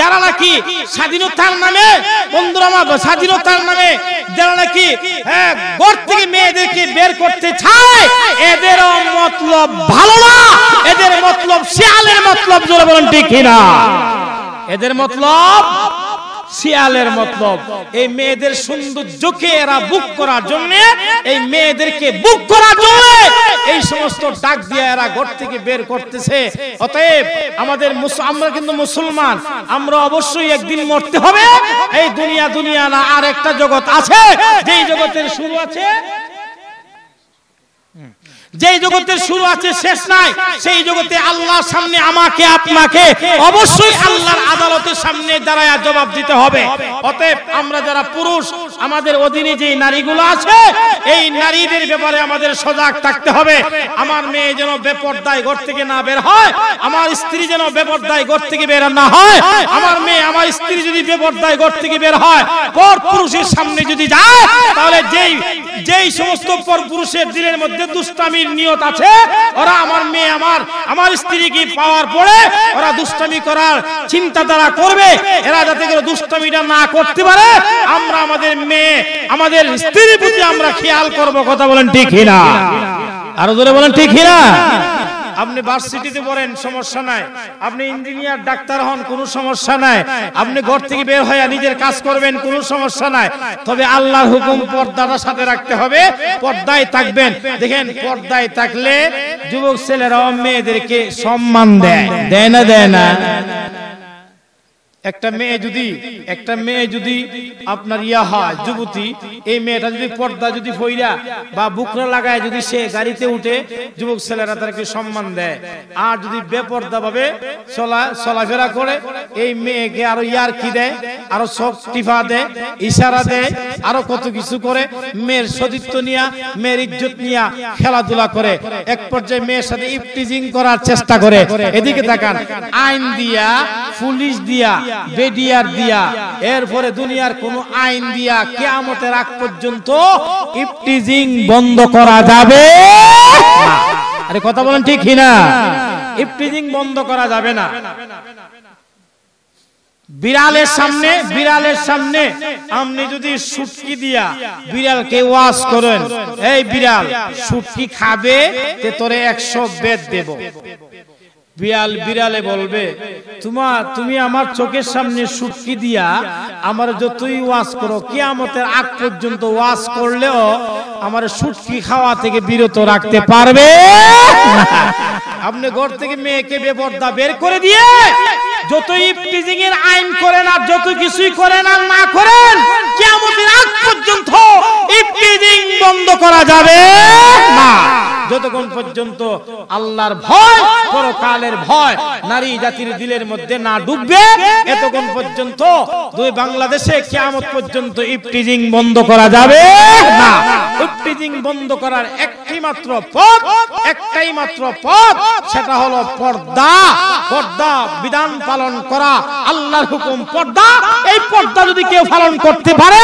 যারা নাকি স্বাধীনতার নামে বন্ধুরা স্বাধীনতার নামে যারা নাকি হ্যাঁ, গর থেকে মেয়েদেরকে বের করতে চায় এদের মতলব ভালো না এদের মতলব শিয়ালের মতলব জোরে বলেন ঠিক না এদের মতলব শিয়ালের মতলব এই মেয়েদের সৌন্দর্যকে এরা বুক করার জন্য এই মেয়েদেরকে বুক করার জন্য এই সমস্ত ডাক দিয়ে এরা ঘর থেকে বের করতেছে অতএব আমাদের আমরা কিন্তু মুসলমান আমরা অবশ্যই একদিন মরতে হবে এই দুনিয়া দুনিয়া না আর একটা জগৎ আছে যেই জগতের শুরু আছে যে জগতে শুরু আছে শেষ নাই সেই জগতে আল্লাহর সামনে আমাকে আপনাকে অবশ্যই আল্লাহর আদালতের সামনে দাঁড়ায় জবাব দিতে হবে অতএব আমরা যারা পুরুষ আমাদের অধীনে যে নারীগুলো আছে এই নারীদের ব্যাপারে আমাদের সজাগ থাকতে হবে আমার মেয়ে যেন বেপরদায় ঘর থেকে না বের হয় আমার স্ত্রী যেন বেপরদায় ঘর থেকে বের না হয় আমার মেয়ে আমার স্ত্রী যদি বেপরদায় ঘর থেকে বের হয় পর পুরুষের সামনে যদি যায় তাহলে যেই যেই সমস্ত পর পুরুষের দিনের মধ্যে দুষ্টামি দুষ্টামির নিয়ত আছে ওরা আমার মেয়ে আমার আমার স্ত্রী কি পাওয়ার পরে ওরা দুষ্টামি করার চিন্তা তারা করবে এরা যাতে করে দুষ্টামিটা না করতে পারে আমরা আমাদের মেয়ে আমাদের স্ত্রীর প্রতি আমরা খেয়াল করব কথা বলেন ঠিক না আরো জোরে বলেন ঠিক না আপনি ভার্সিটিতে পড়েন সমস্যা নাই আপনি ইঞ্জিনিয়ার ডাক্তার হন কোনো সমস্যা নাই আপনি ঘর থেকে বের হয়ে নিজের কাজ করবেন কোনো সমস্যা নাই তবে আল্লাহর হুকুম পর্দাটা সাথে রাখতে হবে পর্দায় থাকবেন দেখেন পর্দায় থাকলে যুবক ছেলেরা মেয়েদেরকে সম্মান দেয় দেয় না দেয় না একটা মেয়ে যদি একটা মেয়ে যদি আপনার ইয়া হয় যুবতী এই মেয়েটা যদি পর্দা যদি ফইরা বা বুকরা লাগায় যদি সে গাড়িতে উঠে যুবক ছেলেরা তারকে সম্মান দেয় আর যদি বেপর্দা ভাবে চলা চলাফেরা করে এই মেয়েকে আরো ইয়ার কি দেয় আরো সব দেয় ইশারা দেয় আরো কত কিছু করে মেয়ের সতীত্ব নিয়া মেয়ের ইজ্জত নিয়া খেলাধুলা করে এক পর্যায়ে মেয়ের সাথে ইফটিজিং করার চেষ্টা করে এদিকে দেখান আইন দিয়া পুলিশ দিয়া বেডিয়ার দিয়া এরপরে দুনিয়ার কোন আইন দিয়া কেয়ামতের আগ পর্যন্ত ইফটিজিং বন্ধ করা যাবে আরে কথা বলেন ঠিক না ইফটিজিং বন্ধ করা যাবে না বিড়ালের সামনে বিড়ালের সামনে আপনি যদি সুটকি দিয়া বিড়ালকে ওয়াশ করেন এই বিড়াল সুটকি খাবে তে তোরে একশো বেদ দেব বিয়াল বিড়ালে বলবে তোমা তুমি আমার চোখের সামনে সুটকি দিয়া আমার যতই ওয়াজ করো আমাদের আগ পর্যন্ত ওয়াজ করলেও আমার সুটকি খাওয়া থেকে বিরত রাখতে পারবে আপনি ঘর থেকে মেয়েকে বেপর্দা বের করে দিয়ে যতই টিজিং এর আইন করেন আর যত কিছুই করেন আর না করেন আমাদের আগ পর্যন্ত ইফতিজিং বন্ধ করা যাবে না যতক্ষণ পর্যন্ত আল্লাহর ভয় পরকালে কোরআনের ভয় নারী জাতির দিলের মধ্যে না ডুববে এতক্ষণ পর্যন্ত দুই বাংলাদেশে কেমন পর্যন্ত ইফটিজিং বন্ধ করা যাবে না ইফটিজিং বন্ধ করার একটি মাত্র পথ একটাই মাত্র পথ সেটা হলো পর্দা পর্দা বিধান পালন করা আল্লাহর হুকুম পর্দা এই পর্দা যদি কেউ পালন করতে পারে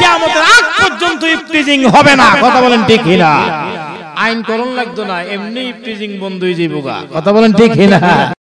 কেমন আগ পর্যন্ত ইফটিজিং হবে না কথা বলেন ঠিক না আইন করণ লাগতো না এমনি ফ্রিজিং বন্ধ হয়ে যাইব কথা বলেন ঠিক না